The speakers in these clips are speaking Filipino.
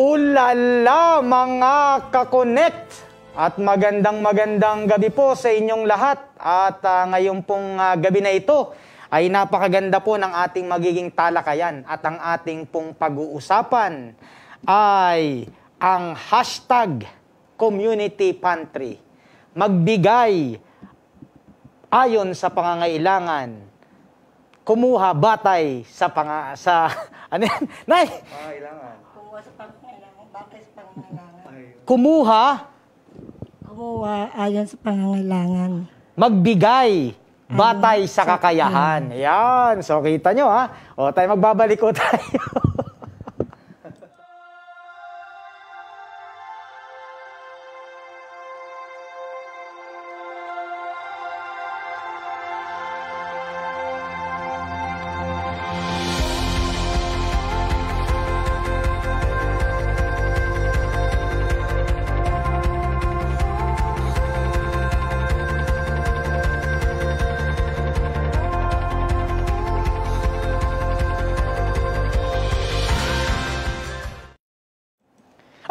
Ulala mga kakonet! At magandang magandang gabi po sa inyong lahat. At uh, ah, ngayon pong uh, gabi na ito ay napakaganda po ng ating magiging talakayan. At ang ating pong pag-uusapan ay ang hashtag community pantry. Magbigay ayon sa pangangailangan kumuha batay sa panga sa ano yan? Nay. Pangangailangan. Kumuha sa pang Kumuha. Kumuha ah, ayon sa pangangailangan. Magbigay batay sa kakayahan. Mm. Yan. So, kita nyo ha. Ah. O, tayo magbabalik o tayo.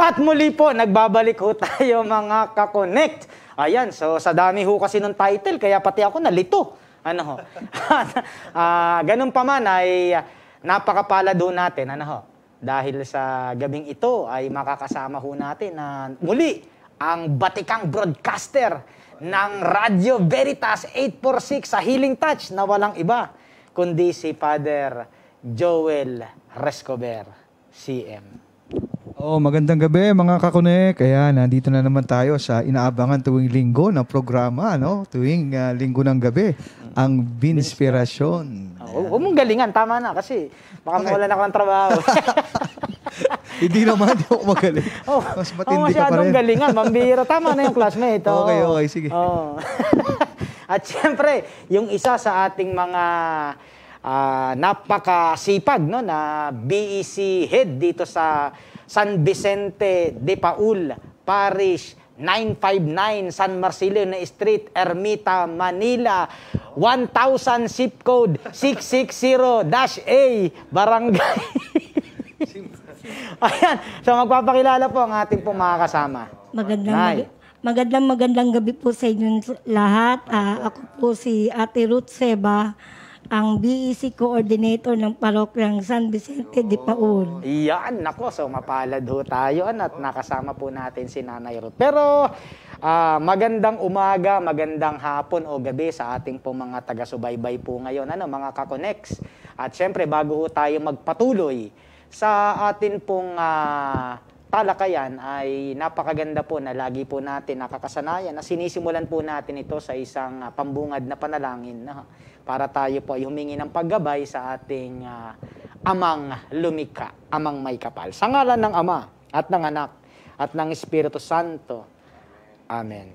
At muli po, nagbabalik ho tayo mga ka-connect. Ayan, so sa dami ho kasi ng title, kaya pati ako nalito. Ano ho? uh, ganun pa man ay napakapalad ho natin. Ano ho? Dahil sa gabing ito ay makakasama ho natin na muli ang batikang broadcaster ng Radio Veritas 846 sa Healing Touch na walang iba kundi si Father Joel Rescober, CM. Oh, magandang gabi mga kakonek. Kaya nandito na naman tayo sa inaabangan tuwing linggo na programa, no? Tuwing uh, linggo ng gabi, ang Binspirasyon. Oh, huwag mong galingan, tama na kasi baka okay. mawala na ako ng trabaho. Hindi naman, di ako magaling. Oh, Mas matindi oh, ka pa rin. galingan, mambira. Tama na yung classmate. Oh. Okay, okay, sige. Oh. At siyempre, yung isa sa ating mga uh, napakasipag no, na BEC head dito sa San Vicente de Paul Parish, 959 San Marcelino Street, Ermita, Manila. 1,000 zip code 660-A, Barangay. Ayan, so magpapakilala po ang ating pong mga kasama. Magandang, mag magandang magandang gabi po sa inyong lahat. Uh, ako po si Ate Ruth Seba ang BEC Coordinator ng Parokyang San Vicente de Paul. Iyan, nako. So, mapalad ho tayo ano, at nakasama po natin si Nanay Ruth. Pero, uh, magandang umaga, magandang hapon o gabi sa ating po mga taga-subaybay po ngayon, ano, mga kakonex. At syempre, bago ho tayo magpatuloy sa atin pong uh, talakayan ay napakaganda po na lagi po natin nakakasanayan na sinisimulan po natin ito sa isang uh, pambungad na panalangin. Na, para tayo po ay humingi ng paggabay sa ating uh, amang lumika, amang may kapal. Sa ngalan ng Ama at ng Anak at ng Espiritu Santo. Amen.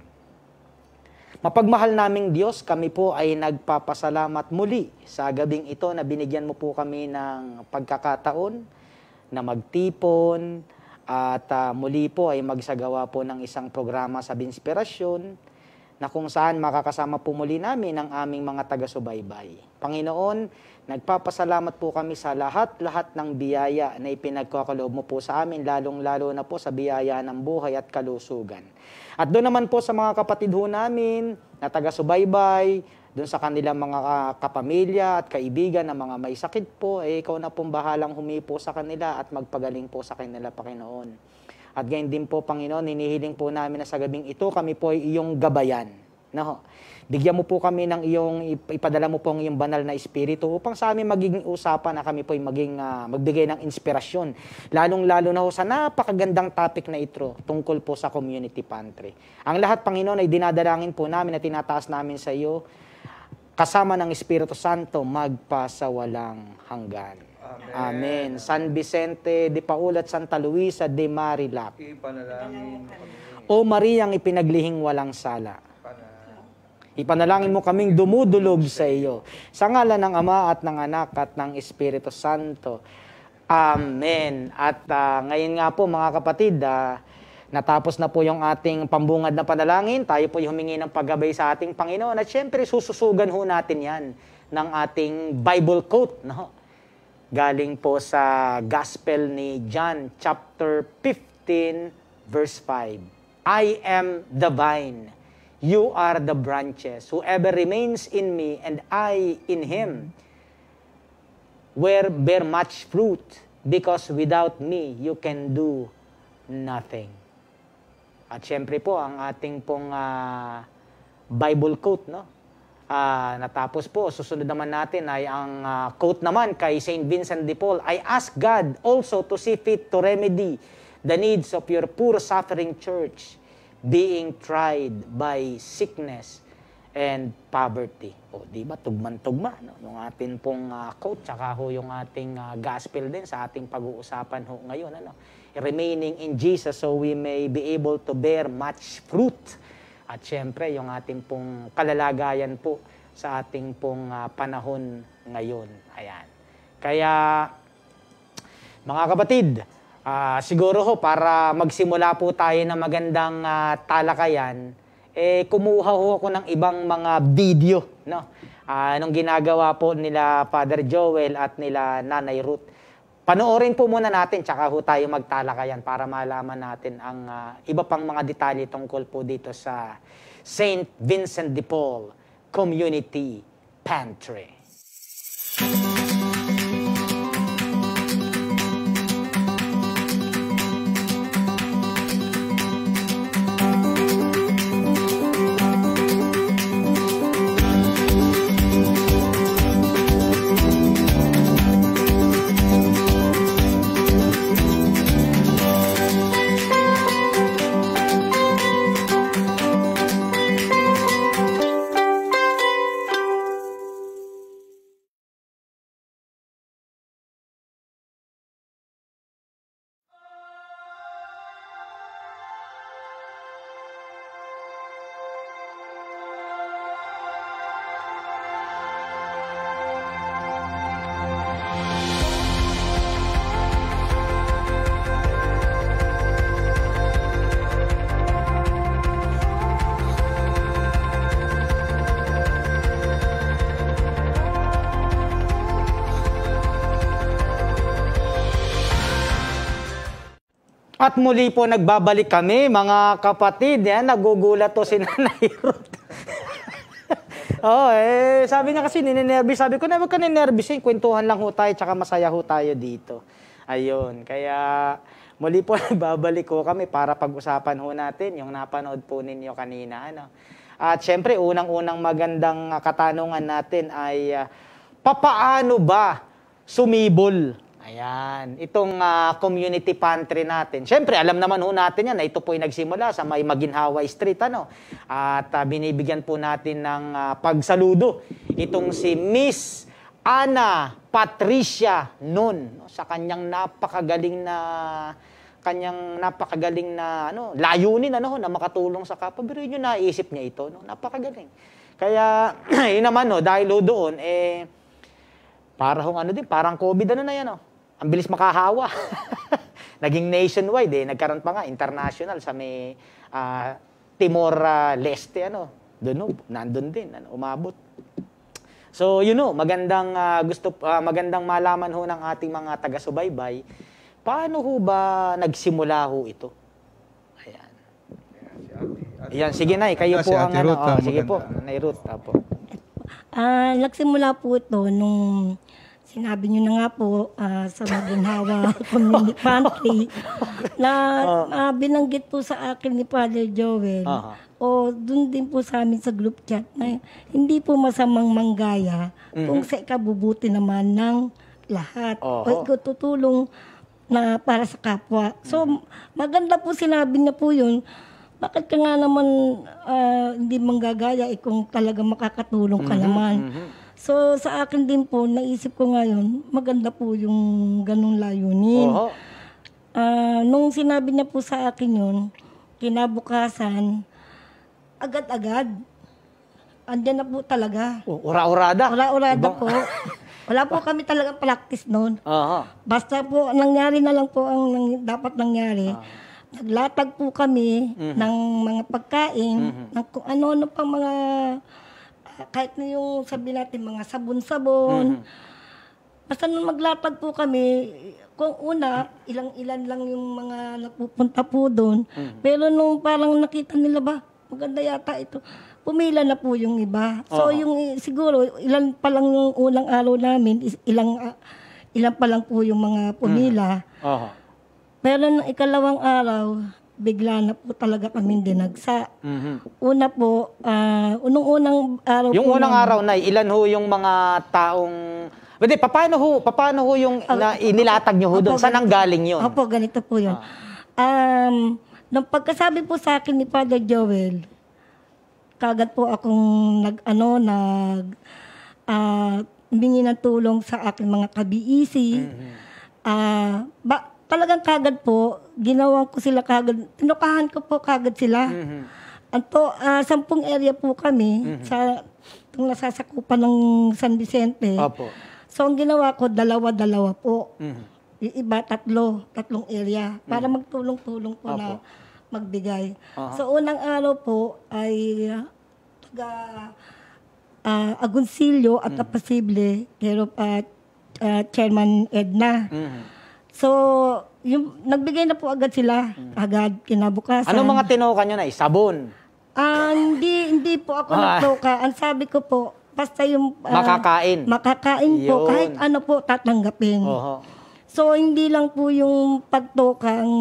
Mapagmahal naming Diyos, kami po ay nagpapasalamat muli sa gabing ito na binigyan mo po kami ng pagkakataon na magtipon at uh, muli po ay magsagawa po ng isang programa sa Binspirasyon na kung saan makakasama po muli namin ang aming mga taga-subaybay. Panginoon, nagpapasalamat po kami sa lahat-lahat ng biyaya na ipinagkakaloob mo po sa amin, lalong-lalo na po sa biyaya ng buhay at kalusugan. At doon naman po sa mga kapatid ho namin na taga-subaybay, doon sa kanilang mga ah, kapamilya at kaibigan na mga may sakit po, eh, ikaw na pong bahalang humipo sa kanila at magpagaling po sa kanila, Panginoon. At gayon din po, Panginoon, hinihiling po namin na sa gabing ito, kami po ay iyong gabayan. No? Bigyan mo po kami ng iyong, ipadala mo po ang iyong banal na espiritu upang sa amin magiging usapan na kami po ay maging, uh, magbigay ng inspirasyon. Lalong-lalo na ho sa napakagandang topic na ito tungkol po sa community pantry. Ang lahat, Panginoon, ay dinadalangin po namin at tinataas namin sa iyo kasama ng Espiritu Santo magpasawalang hanggan. Amen. Amen. San Vicente de Paul at Santa Luisa de Marilap. Ipanalangin O ang ipinaglihing walang sala. Ipanalangin mo kaming dumudulog sa iyo. Sa ngalan ng Ama at ng Anak at ng Espiritu Santo. Amen. At uh, ngayon nga po mga kapatid, uh, Natapos na po yung ating pambungad na panalangin. Tayo po humingi ng paggabay sa ating Panginoon. At syempre, sususugan ho natin yan ng ating Bible quote. No? galing po sa Gospel ni John chapter 15 verse 5. I am the vine, you are the branches. Whoever remains in me and I in him will bear much fruit because without me you can do nothing. At syempre po ang ating pong uh, Bible quote no. Uh, natapos po, susunod naman natin ay ang uh, quote naman kay St. Vincent de Paul, I ask God also to see fit to remedy the needs of your poor suffering church being tried by sickness and poverty. O, di ba? Tugman-tugma. No? Yung atin pong uh, quote, tsaka ho yung ating uh, gospel din sa ating pag-uusapan ho ngayon. Ano? Remaining in Jesus so we may be able to bear much fruit at syempre, yung ating pong kalalagayan po sa ating pong uh, panahon ngayon. Ayan. Kaya, mga kapatid, uh, siguro ho, para magsimula po tayo ng magandang uh, talakayan, eh, kumuha ho ako ng ibang mga video, no? Uh, nung ginagawa po nila Father Joel at nila Nanay Ruth Panoorin po muna natin, tsaka ho tayo magtalakayan para malaman natin ang uh, iba pang mga detalye tungkol po dito sa St. Vincent de Paul Community Pantry. at muli po nagbabalik kami, mga kapatid. Yan, nagugulat to si Nanay Ruth. oh, eh, sabi niya kasi ninenervis. Sabi ko, na huwag ka ninenervis. Kwentuhan lang ho tayo, tsaka masaya ho tayo dito. Ayun, kaya muli po nagbabalik ko kami para pag-usapan ho natin yung napanood po ninyo kanina. Ano? At syempre, unang-unang magandang katanungan natin ay uh, papaano ba sumibol Ayan, itong uh, community pantry natin. Siyempre, alam naman ho natin yan na ito po ay nagsimula sa may Maginhawa Street. Ano? At uh, binibigyan po natin ng uh, pagsaludo itong si Miss Ana Patricia Nun no, sa kanyang napakagaling na kanyang napakagaling na ano, layunin ano, na makatulong sa kapwa. Pero yun naisip niya ito. No? Napakagaling. Kaya, yun naman, no, dahil doon, eh, para ano din, parang COVID ano na yan, oh ang bilis makahawa. Naging nationwide eh, nagkaroon pa nga international sa may uh, Timor uh, Leste ano, Danube, oh, nandun din ano, umabot. So, you oh, know, magandang uh, gusto uh, magandang malaman ho ng ating mga taga-subaybay paano ho ba nagsimula ho ito. Ayan. Ayan, sige na, kayo po ang ano. Oh, sige po, nairoot Ruth, Ah, uh, nagsimula po ito nung sinabi niyo na nga po uh, sa Maginhawa Community Pantry na uh, binanggit po sa akin ni Father Joel uh-huh. o dun din po sa amin sa group chat na hindi po masamang manggaya mm-hmm. kung sa ikabubuti naman ng lahat uh-huh. o tutulong na para sa kapwa. So maganda po sinabi niya po yun bakit ka nga naman uh, hindi manggagaya eh kung talaga makakatulong ka mm-hmm, naman. Mm-hmm. So sa akin din po, naisip ko ngayon, maganda po yung ganung layunin. Oho. Uh, nung sinabi niya po sa akin yun, kinabukasan, agad-agad, andyan na po talaga. Ura-urada? Ura-urada po. Wala po kami talaga practice noon. Uh-huh. Basta po, nangyari na lang po ang nang, dapat nangyari. Uh-huh. Naglatag po kami mm-hmm. ng mga pagkain, mm-hmm. ng kung ano-ano pang mga kahit na yung sabi natin mga sabon-sabon, mm-hmm. Basta nung maglatag po kami, kung una, ilang-ilan lang yung mga napupunta po doon. Mm-hmm. Pero nung parang nakita nila ba, maganda yata ito, pumila na po yung iba. So uh-huh. yung eh, siguro, ilan pa lang yung unang araw namin, ilang, uh, ilan pa lang po yung mga pumila. Mm-hmm. Uh-huh. Pero nung ikalawang araw, bigla na po talaga kaming dinagsa. Mhm. Una po, uh, ah, unang-unang araw Yung po unang namin- araw na ilan ho yung mga taong Hindi, paano ho, paano ho yung na, inilatag nyo ho doon? Saan ang galing yun? Opo, ganito po yun. Ah. Um, nung pagkasabi po sa akin ni Father Joel, kagad po akong nag, ano, nag, uh, humingi ng tulong sa aking mga kabiisi. Uh, ba, talagang kagad po, ginawa ko sila kagad, tinukahan ko po kagad sila. Mm-hmm. Anto, uh, sampung area po kami mm-hmm. sa itong nasasakupan ng San Vicente. Opo. So, ang ginawa ko, dalawa-dalawa po. Mm-hmm. iba, tatlo. Tatlong area. Para mm-hmm. magtulong-tulong po Opo. na magbigay. Uh-huh. So, unang araw po ay uh, taga uh, Agoncillo at mm-hmm. Apasible, pero uh, uh, Chairman Edna. Mm-hmm. So, yung, nagbigay na po agad sila, agad, kinabukasan. Ano mga tinoka nyo na? Eh, sabon? Ah, hindi, hindi po ako Ah. Ang sabi ko po, basta yung... ah, Makakain? Makakain po, Yun. kahit ano po, tatanggapin. Oho. So, hindi lang po yung pagtoka ang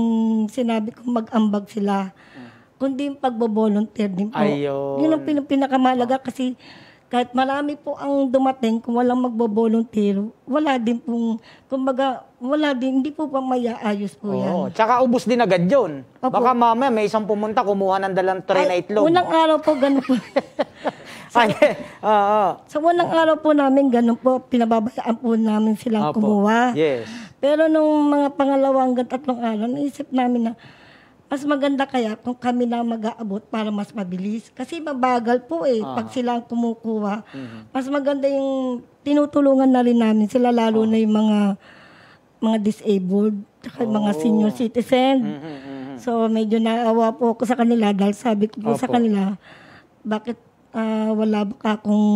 sinabi ko mag-ambag sila, kundi yung pagbo-volunteer din po. Ayun. Yun ang pinakamalaga kasi kahit marami po ang dumating, kung walang magbo-volunteer, wala din pong, kumbaga, wala din, hindi po pa mayaayos po Oo, yan. Oo, tsaka ubus din agad yun. Opo. Baka mamaya may isang pumunta, kumuha ng dalang tray na itlog. Unang araw po, ganun po. sa, uh, sa unang araw po namin, ganun po, pinababayaan po namin silang Opo. kumuha. Yes. Pero nung mga pangalawang tatlong araw, naisip namin na, mas maganda kaya kung kami na mag-aabot para mas mabilis. Kasi mabagal po eh, uh pag sila ang kumukuha. Mm-hmm. Mas maganda yung tinutulungan na rin namin sila, lalo uh na yung mga mga disabled, tsaka oh. mga senior oh. citizen. Mm-hmm, mm-hmm. So, medyo naawa po ako sa kanila dahil sabi ko sa kanila, bakit uh, wala ba akong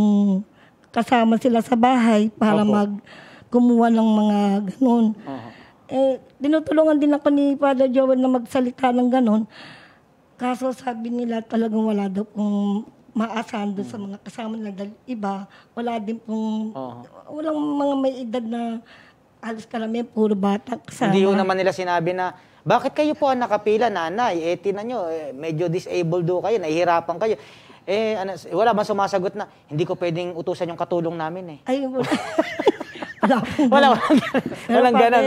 kasama sila sa bahay para Opo. mag kumuha ng mga ganun. Uh-huh. Eh, dinutulungan din ako ni Father Joel na magsalita ng ganon. Kaso sabi nila talagang wala daw pong maasahan doon sa hmm. mga kasama nila dahil iba, wala din pong, Oo. walang mga may edad na halos karamihan puro bata kasama. Hindi ho naman nila sinabi na, bakit kayo po ang nakapila, nanay? Eh, tinan nyo, eh, medyo disabled do kayo, nahihirapan kayo. Eh, ano, wala bang sumasagot na, hindi ko pwedeng utusan yung katulong namin eh. Ayun. wala Wala, walang ganun.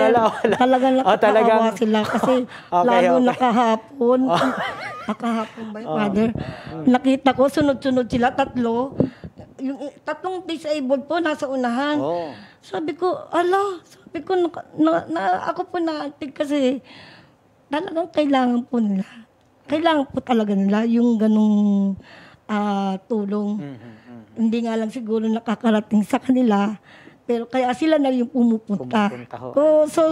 Wala, wala. Talagang oh, sila kasi okay, lalo okay. nakahapon. Oh. nakahapon ba, oh. father? Hmm. Nakita ko, sunod-sunod sila, tatlo. Yung eh, tatlong disabled po, nasa unahan. Oh. Sabi ko, ala, sabi ko, na, na, na ako po naatig kasi talagang kailangan po nila. Kailangan po talaga nila yung ganong uh, ah, tulong. Mm-hmm, mm-hmm. Hindi nga lang siguro nakakarating sa kanila pero kaya sila na yung pumupunta. pumupunta So, so,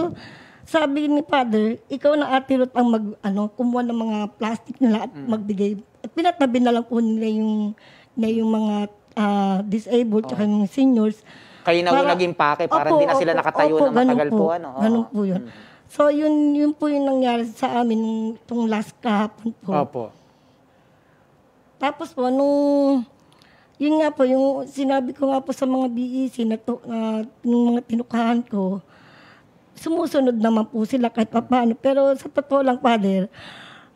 sabi ni Father, ikaw na Ate Ruth ang mag, ano, kumuha ng mga plastic nila at mm. magbigay. At pinatabi na lang po nila yung, na yung mga uh, disabled oh. yung seniors. Kayo na para, naging pake, para opo, hindi na sila opo, nakatayo opo, na matagal po. po ano. Oh. Ganun po yun. Mm. So, yun, yun po yung nangyari sa amin nung, last kahapon po. Opo. Tapos po, nung yun nga po, yung sinabi ko nga po sa mga BEC na to, uh, yung mga tinukahan ko, sumusunod naman po sila kahit paano. Pero sa totoo lang, Father,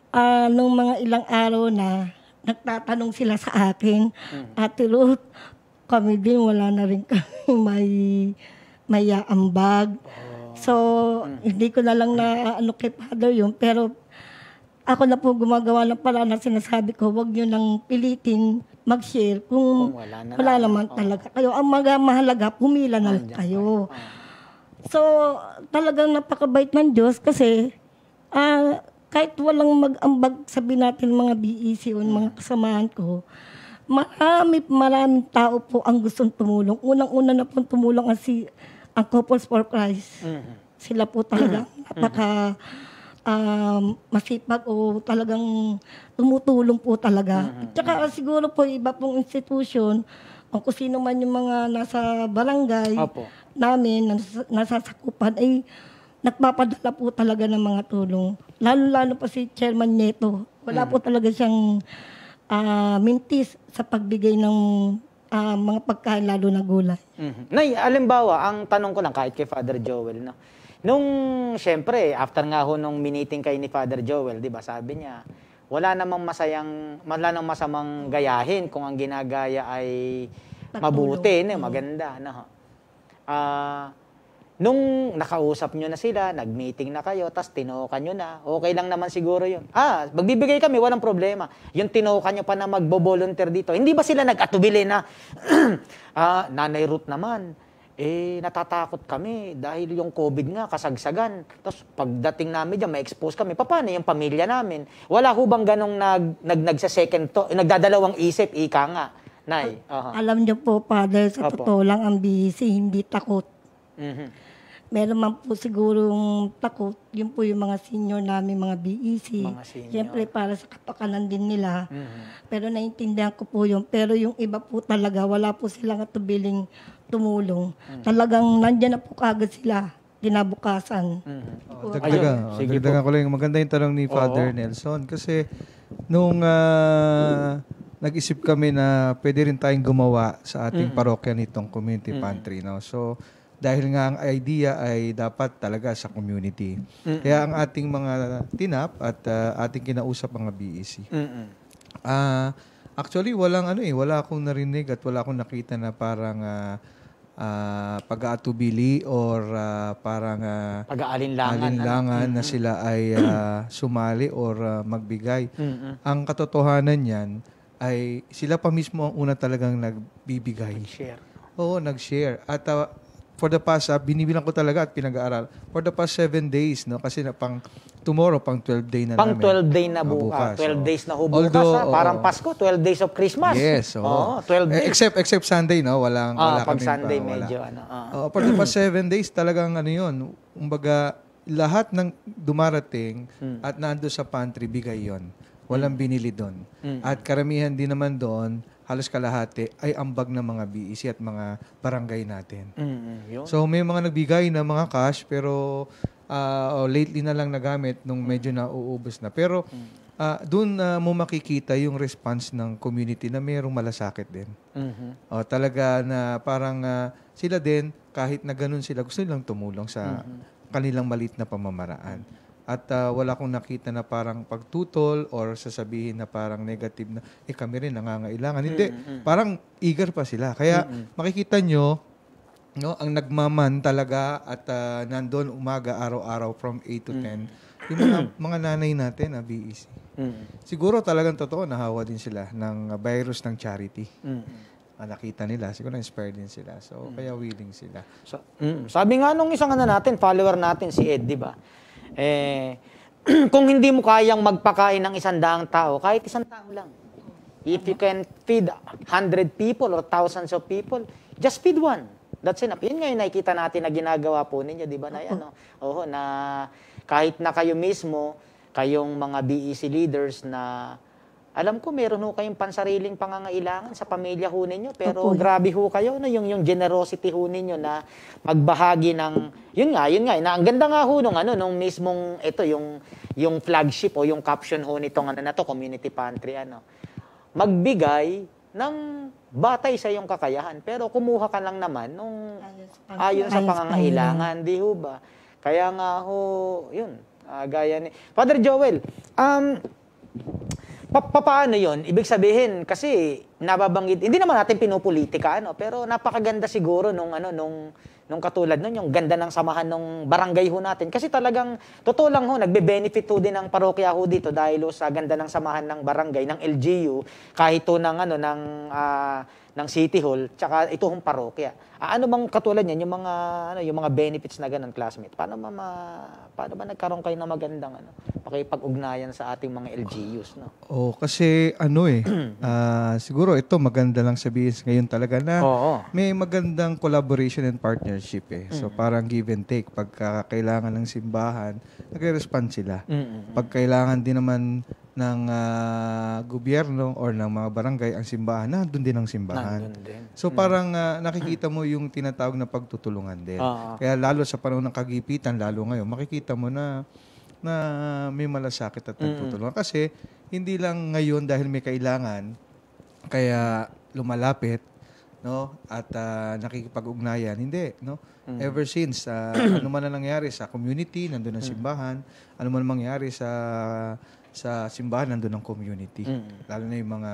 uh, nung mga ilang araw na, nagtatanong sila sa akin, mm-hmm. Ate Ruth, kami din, wala na rin kami may, may ambag. Oh. So, mm-hmm. hindi ko na lang na ano kay Father yun. Pero ako na po gumagawa ng paraan na sinasabi ko, huwag nyo nang pilitin mag-share kung Kung wala na wala lang, naman oo. talaga kayo. Ang mga mahalaga, pumila na lang kayo. pa rin. So, talagang napakabait ng Diyos kasi ah, kahit walang mag-ambag, sabi natin mga BEC o mga kasamahan ko, marami, maraming tao po ang gustong tumulong. Unang-una na po tumulong ang, si, ang Couples for Christ. Oo. Mm-hmm. Sila po talaga mm-hmm. napaka um, masipag o talagang tumutulong po talaga. Mm-hmm. Tsaka siguro po iba pong institusyon, o kung sino man yung mga nasa barangay Opo. namin, nasa, nasasakupan, ay nagpapadala po talaga ng mga tulong. Lalo-lalo pa si Chairman Neto. Wala mm-hmm. po talaga siyang uh, mintis sa pagbigay ng uh, mga pagkain, lalo na gulay. Mm-hmm. Nay, alimbawa, ang tanong ko lang kahit kay Father Joel, no? Nung, syempre, after nga ho nung miniting kay ni Father Joel, di ba, sabi niya, wala namang masayang, wala namang masamang gayahin kung ang ginagaya ay Patulo. mabuti, ne, mm. maganda. Na, no? uh, nung nakausap nyo na sila, nag-meeting na kayo, tapos tinukan nyo na, okay lang naman siguro yun. Ah, magbibigay kami, walang problema. Yung tinukan nyo pa na magbo-volunteer dito, hindi ba sila nag-atubili na, ah, nanay Ruth naman, eh natatakot kami dahil yung COVID nga kasagsagan. Tapos pagdating namin diyan, ma-expose kami. Paano yung pamilya namin? Wala ho bang ganong nag, nag, nagsa second to, eh, nagdadalawang isip, ika nga. Nay, uh-huh. Alam niyo po, Father, sa Opo. totoo lang ang busy, hindi takot. Mm-hmm. Meron man po sigurong takot, yun po yung mga senior namin, mga BEC. Mga senior. Siyempre, para sa katakanan din nila. Mm-hmm. Pero naintindihan ko po yun. Pero yung iba po talaga, wala po silang atubiling tumulong. Mm. Talagang nandiyan na po kagad sila kinabukasan. Mm. Oh, dagdagan, Ayun, oh, sige dagdagan po. ko lang. Maganda yung tanong ni Father Oo. Nelson. Kasi nung uh, nag-isip kami na pwede rin tayong gumawa sa ating mm. parokya nitong community mm. pantry. No? So, dahil nga ang idea ay dapat talaga sa community. Mm-mm. Kaya ang ating mga tinap at uh, ating kinausap mga BEC. Mm-mm. Uh, ah, Actually, walang ano eh, wala akong narinig at wala akong nakita na parang uh, uh, pag-aatubili or uh, parang uh, pag-aalinlangan ano? alinlangan na sila ay uh, sumali or uh, magbigay. Mm-mm. Ang katotohanan niyan ay sila pa mismo ang una talagang nagbibigay. Nag-share. Oo, nag-share. At uh, for the past, uh, binibilang ko talaga at pinag-aaral, for the past seven days, no? kasi na pang tomorrow, pang 12 day na Pang namin. 12 day na bukas. Ah, bukas 12 oh. days na ho bukas. Although, ah. Parang oh. Pasko, 12 days of Christmas. Yes. Oh. oh 12 eh, days. Eh, except, except Sunday, no? Walang, ah, wala pag kaming, Sunday, pa, medyo wala. ano. Oh. Uh, for the past seven days, talagang ano yun, umbaga, lahat ng dumarating hmm. at nando sa pantry, bigay yon Walang hmm. binili doon. Hmm. At karamihan din naman doon, halos kalahati ay ambag ng mga BEC at mga barangay natin. Mm-hmm. So may mga nagbigay na mga cash pero uh, oh, lately na lang nagamit nung medyo mm. na uubos na. Pero uh, doon uh, mo makikita yung response ng community na mayroong malasakit din. Mm-hmm. Oh, talaga na parang uh, sila din kahit na ganun sila gusto nilang tumulong sa mm-hmm. kanilang malit na pamamaraan. Mm-hmm at uh, wala akong nakita na parang pagtutol or sasabihin na parang negative na, eh kami rin nangangailangan. Mm-hmm. Hindi, mm, mm. parang eager pa sila. Kaya mm-hmm. makikita nyo, no, ang nagmaman talaga at uh, ah, nandun umaga araw-araw from 8 to mm-hmm. 10, yung mga, mga nanay natin na BEC. Mm-hmm. Siguro talagang totoo, nahawa din sila ng virus ng charity. Mm-hmm nakita nila, siguro na inspired din sila. So, mm. kaya willing sila. So, mm. Sabi nga nung isang ano natin, follower natin si Ed, di ba? Eh, kung hindi mo kayang magpakain ng isang daang tao, kahit isang tao lang. If you can feed 100 people or thousands of people, just feed one. That's enough. Yun ngayon nakikita natin na ginagawa po ninyo, di ba? Na, no? oho, na kahit na kayo mismo, kayong mga BEC leaders na alam ko meron ho kayong pansariling pangangailangan sa pamilya ho ninyo pero Opo. grabe ho kayo no yung yung generosity ho ninyo na magbahagi ng yun nga yun nga na ang ganda nga ho nung ano nung mismong ito yung yung flagship o yung caption ho nitong ano na to community pantry ano magbigay ng batay sa iyong kakayahan pero kumuha ka lang naman nung ayon sa pangangailangan di ho ba kaya nga ho yun uh, gaya ni Father Joel um pa- paano yon? Ibig sabihin, kasi nababanggit, hindi naman natin pinupolitika, ano, pero napakaganda siguro nung, ano, nung, nung katulad nun, yung ganda ng samahan ng barangay ho natin. Kasi talagang, totoo lang ho, nagbe-benefit ho din ang parokya ho dito dahil ho sa ganda ng samahan ng barangay, ng LGU, kahit ho ng, ano, ng, uh, ng City Hall tsaka ito hong parokya. Ah, ano bang katulad niyan yung mga ano yung mga benefits na ganun classmate? Paano ma, ma paano ba nagkaroon kayo ng magandang ano pakipag-ugnayan sa ating mga LGUs no? Oh, kasi ano eh uh, siguro ito maganda lang sabihin ngayon talaga na Oo. may magandang collaboration and partnership eh. So mm-hmm. parang give and take pag kailangan ng simbahan, nagre-respond sila. Mm-hmm. Pag kailangan din naman ng uh, gobyerno or ng mga barangay ang simbahan, nandun din ang simbahan. din. So hmm. parang uh, nakikita mo yung tinatawag na pagtutulungan din. Uh-huh. Kaya lalo sa panahon ng kagipitan, lalo ngayon, makikita mo na na may malasakit at mm. nagtutulungan. Mm. Kasi hindi lang ngayon dahil may kailangan, kaya lumalapit, no? At uh, nakikipag-ugnayan. Hindi, no? Mm. Ever since, uh, ano man na nangyari sa community, nandoon ang mm. simbahan, mm. ano man mangyari sa sa simbahan nandoon ang community. Mm. Lalo na yung mga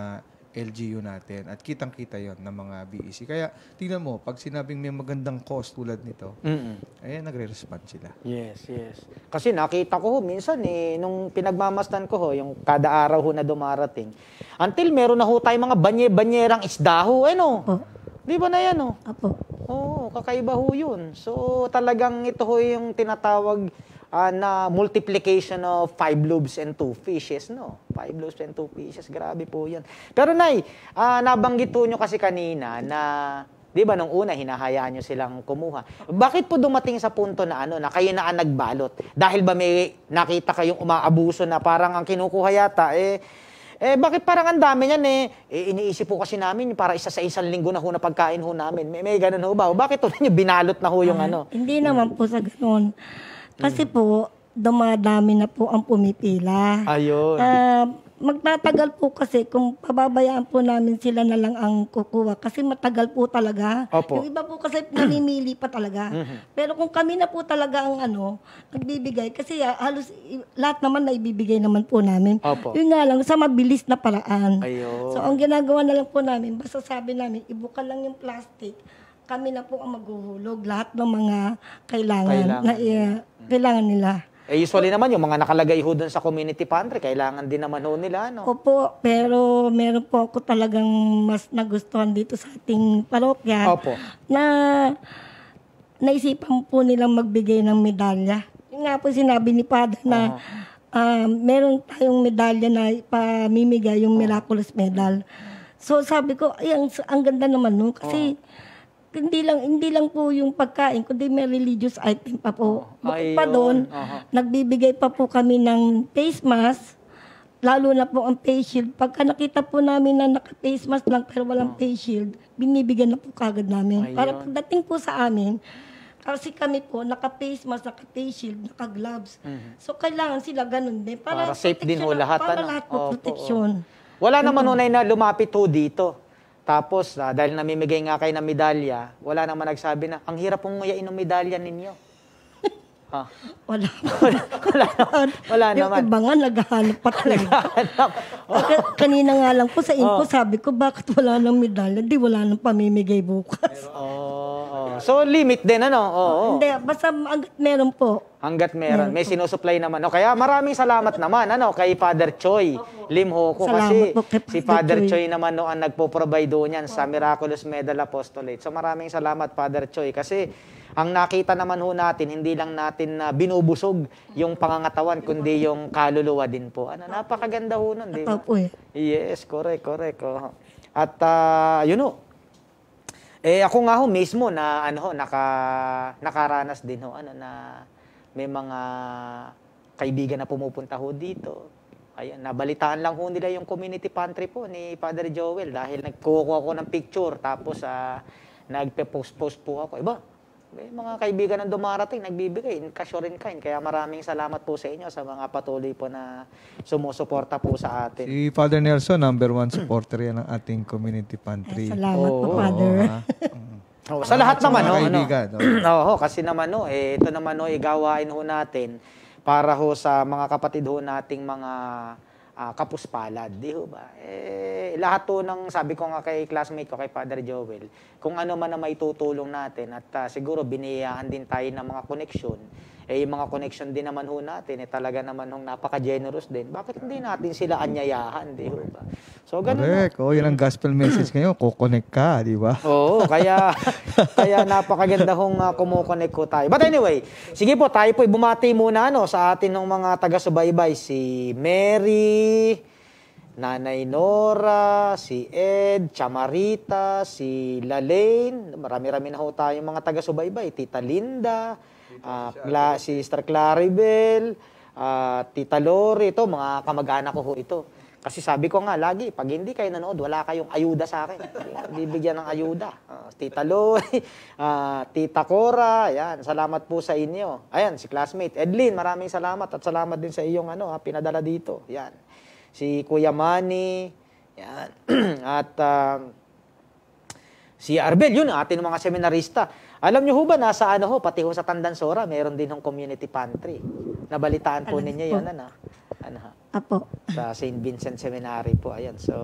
LGU natin at kitang-kita yon ng mga BEC. Kaya tingnan mo, pag sinabing may magandang cause tulad nito, mm-hmm. ayan, nagre-respond sila. Yes, yes. Kasi nakita ko ho, minsan eh, nung pinagmamastan ko ho, yung kada araw ho na dumarating, until meron na ho tayong mga banye-banyerang isda ho, ano? Di ba na yan, ho? Apo. Oo, kakaiba ho yun. So, talagang ito ho yung tinatawag uh, na multiplication of five lobes and two fishes, no? Five lobes and two fishes, grabe po yun. Pero Nay, uh, nabanggit po nyo kasi kanina na, di ba, nung una, hinahayaan nyo silang kumuha. Bakit po dumating sa punto na ano, na kayo na ang nagbalot? Dahil ba may nakita kayong umaabuso na parang ang kinukuha yata, eh, eh, bakit parang ang dami niyan eh? eh? Iniisip po kasi namin para isa sa isang linggo na ho na pagkain ho namin. May, may ganun ho ba? O bakit ho ninyo binalot na ho yung ah, ano? hindi naman po sa ganun. Kasi po, dumadami na po ang pumipila. Ayun. Uh, magtatagal po kasi kung pababayaan po namin sila na lang ang kukuha kasi matagal po talaga. Opo. Yung iba po kasi namimili pa talaga. Mhm. Pero kung kami na po talaga ang ano, nagbibigay kasi ah, halos lahat naman na ibibigay naman po namin. Opo. Yun nga lang sa mabilis na paraan. Ayun. So ang ginagawa na lang po namin, basta sabi namin, ibuka lang yung plastic kami na po ang maghuhulog lahat ng mga kailangan, kailangan. na uh, kailangan nila. Eh usually naman yung mga nakalagay ho doon sa community pantry, kailangan din naman ho nila, no? Opo, pero meron po ako talagang mas nagustuhan dito sa ating parokya. Opo. Na naisipan po nilang magbigay ng medalya. Yung nga po sinabi ni Padre na uh meron tayong medalya na ipamimigay yung Miraculous Medal. So sabi ko, ay, ang, ang ganda naman no, kasi uh-huh hindi lang hindi lang po yung pagkain kundi may religious item pa po. Oh, Bukod pa doon, nagbibigay pa po kami ng face mask lalo na po ang face shield. Pagka nakita po namin na naka-face mask lang pero walang oh. face shield, binibigyan na po kagad namin. Ayun. Para pagdating po sa amin, kasi kami po, naka-face mask, naka-face shield, naka-gloves. Mm-hmm. So, kailangan sila ganun din. Para, para safe din ho lahat. Para ano? lahat po oh, protection. Oh, oh. Wala naman nunay na lumapit ho dito tapos, uh, dahil namimigay nga kayo ng medalya, wala namang nagsabi na, ang hirap pong nguyain ng medalya ninyo. Ha? Ah. Wala. wala. wala naman. Wala yung naman. iba nga, naghahanap pa talaga. oh. Kanina nga lang po sa info, oh. sabi ko, bakit wala nang medalya? Di wala nang pamimigay bukas. Oh. So, limit din, ano? Oo. Hindi, basta hanggat meron po. Hanggat meron. May sinusupply naman. O kaya maraming salamat naman ano kay Father Choi Lim Hoko kasi po kay si Father Father Choi naman no ang nagpo-provide doon sa Miraculous Medal Apostolate. So maraming salamat Father Choi kasi ang nakita naman ho natin hindi lang natin na binubusog yung pangangatawan kundi yung kaluluwa din po. Ano napakaganda ho nun, di ba? Eh. Yes, correct, correct. oo. Oh. At ah, yun o, eh ako nga ho mismo na ano ho, naka nakaranas din ho ano na may mga kaibigan na pumupunta ho dito. Ayan, nabalitaan lang ho nila yung community pantry po ni Father Joel dahil nagkukuha ko ng picture tapos uh, nagpe-post-post po ako. Iba, may mga kaibigan na dumarating, nagbibigay, in cash or in kind. Eh. Kaya maraming salamat po sa inyo sa mga patuloy po na sumusuporta po sa atin. Si Father Nelson, number one supporter yan ng ating community pantry. Ay, salamat Oo. po, Father. Oo, Oh, sa lahat naman, no, ano, oh, kasi naman, no, eh, ito naman, no, igawain eh, ho natin para ho sa mga kapatid ho nating mga uh, kapuspalad. Di ho ba? Eh, lahat to ng sabi ko nga kay classmate ko, kay Father Joel, kung ano man na may tutulong natin at uh, siguro biniyaan din tayo ng mga koneksyon eh, yung mga connection din naman ho natin, eh, talaga naman hong napaka-generous din. Bakit hindi natin sila anyayahan, di ba? So, ganun. Correct. Oh, yun ang gospel message ngayon, kukonek ka, di ba? Oo, kaya, kaya napakaganda hong uh, ah, kumukonek ko tayo. But anyway, sige po, tayo po bumati muna no, sa atin ng mga taga-subaybay. Si Mary, Nanay Nora, si Ed, Chamarita, si Lalaine, marami-rami na ho tayong mga taga-subaybay, Tita Linda, uh, Cla- Sister Claribel, uh, Tita Lori, ito, mga kamag-anak ko ho ito. Kasi sabi ko nga lagi, pag hindi kayo nanood, wala kayong ayuda sa akin. Bibigyan ng ayuda. Uh, Tita Lori, uh, Tita Cora, ayan, salamat po sa inyo. Ayan, si classmate Edlin, maraming salamat at salamat din sa iyong ano, ha, pinadala dito. Ayan si Kuya Manny, yan. at uh, si Arbel, yun, atin mga seminarista. Alam nyo ho ba, nasa ano ho, pati ho sa Tandansora, meron din ng community pantry. Nabalitaan po Alam ninyo po. yan, ano? ano ha? Apo. Sa St. Vincent Seminary po, ayan. So,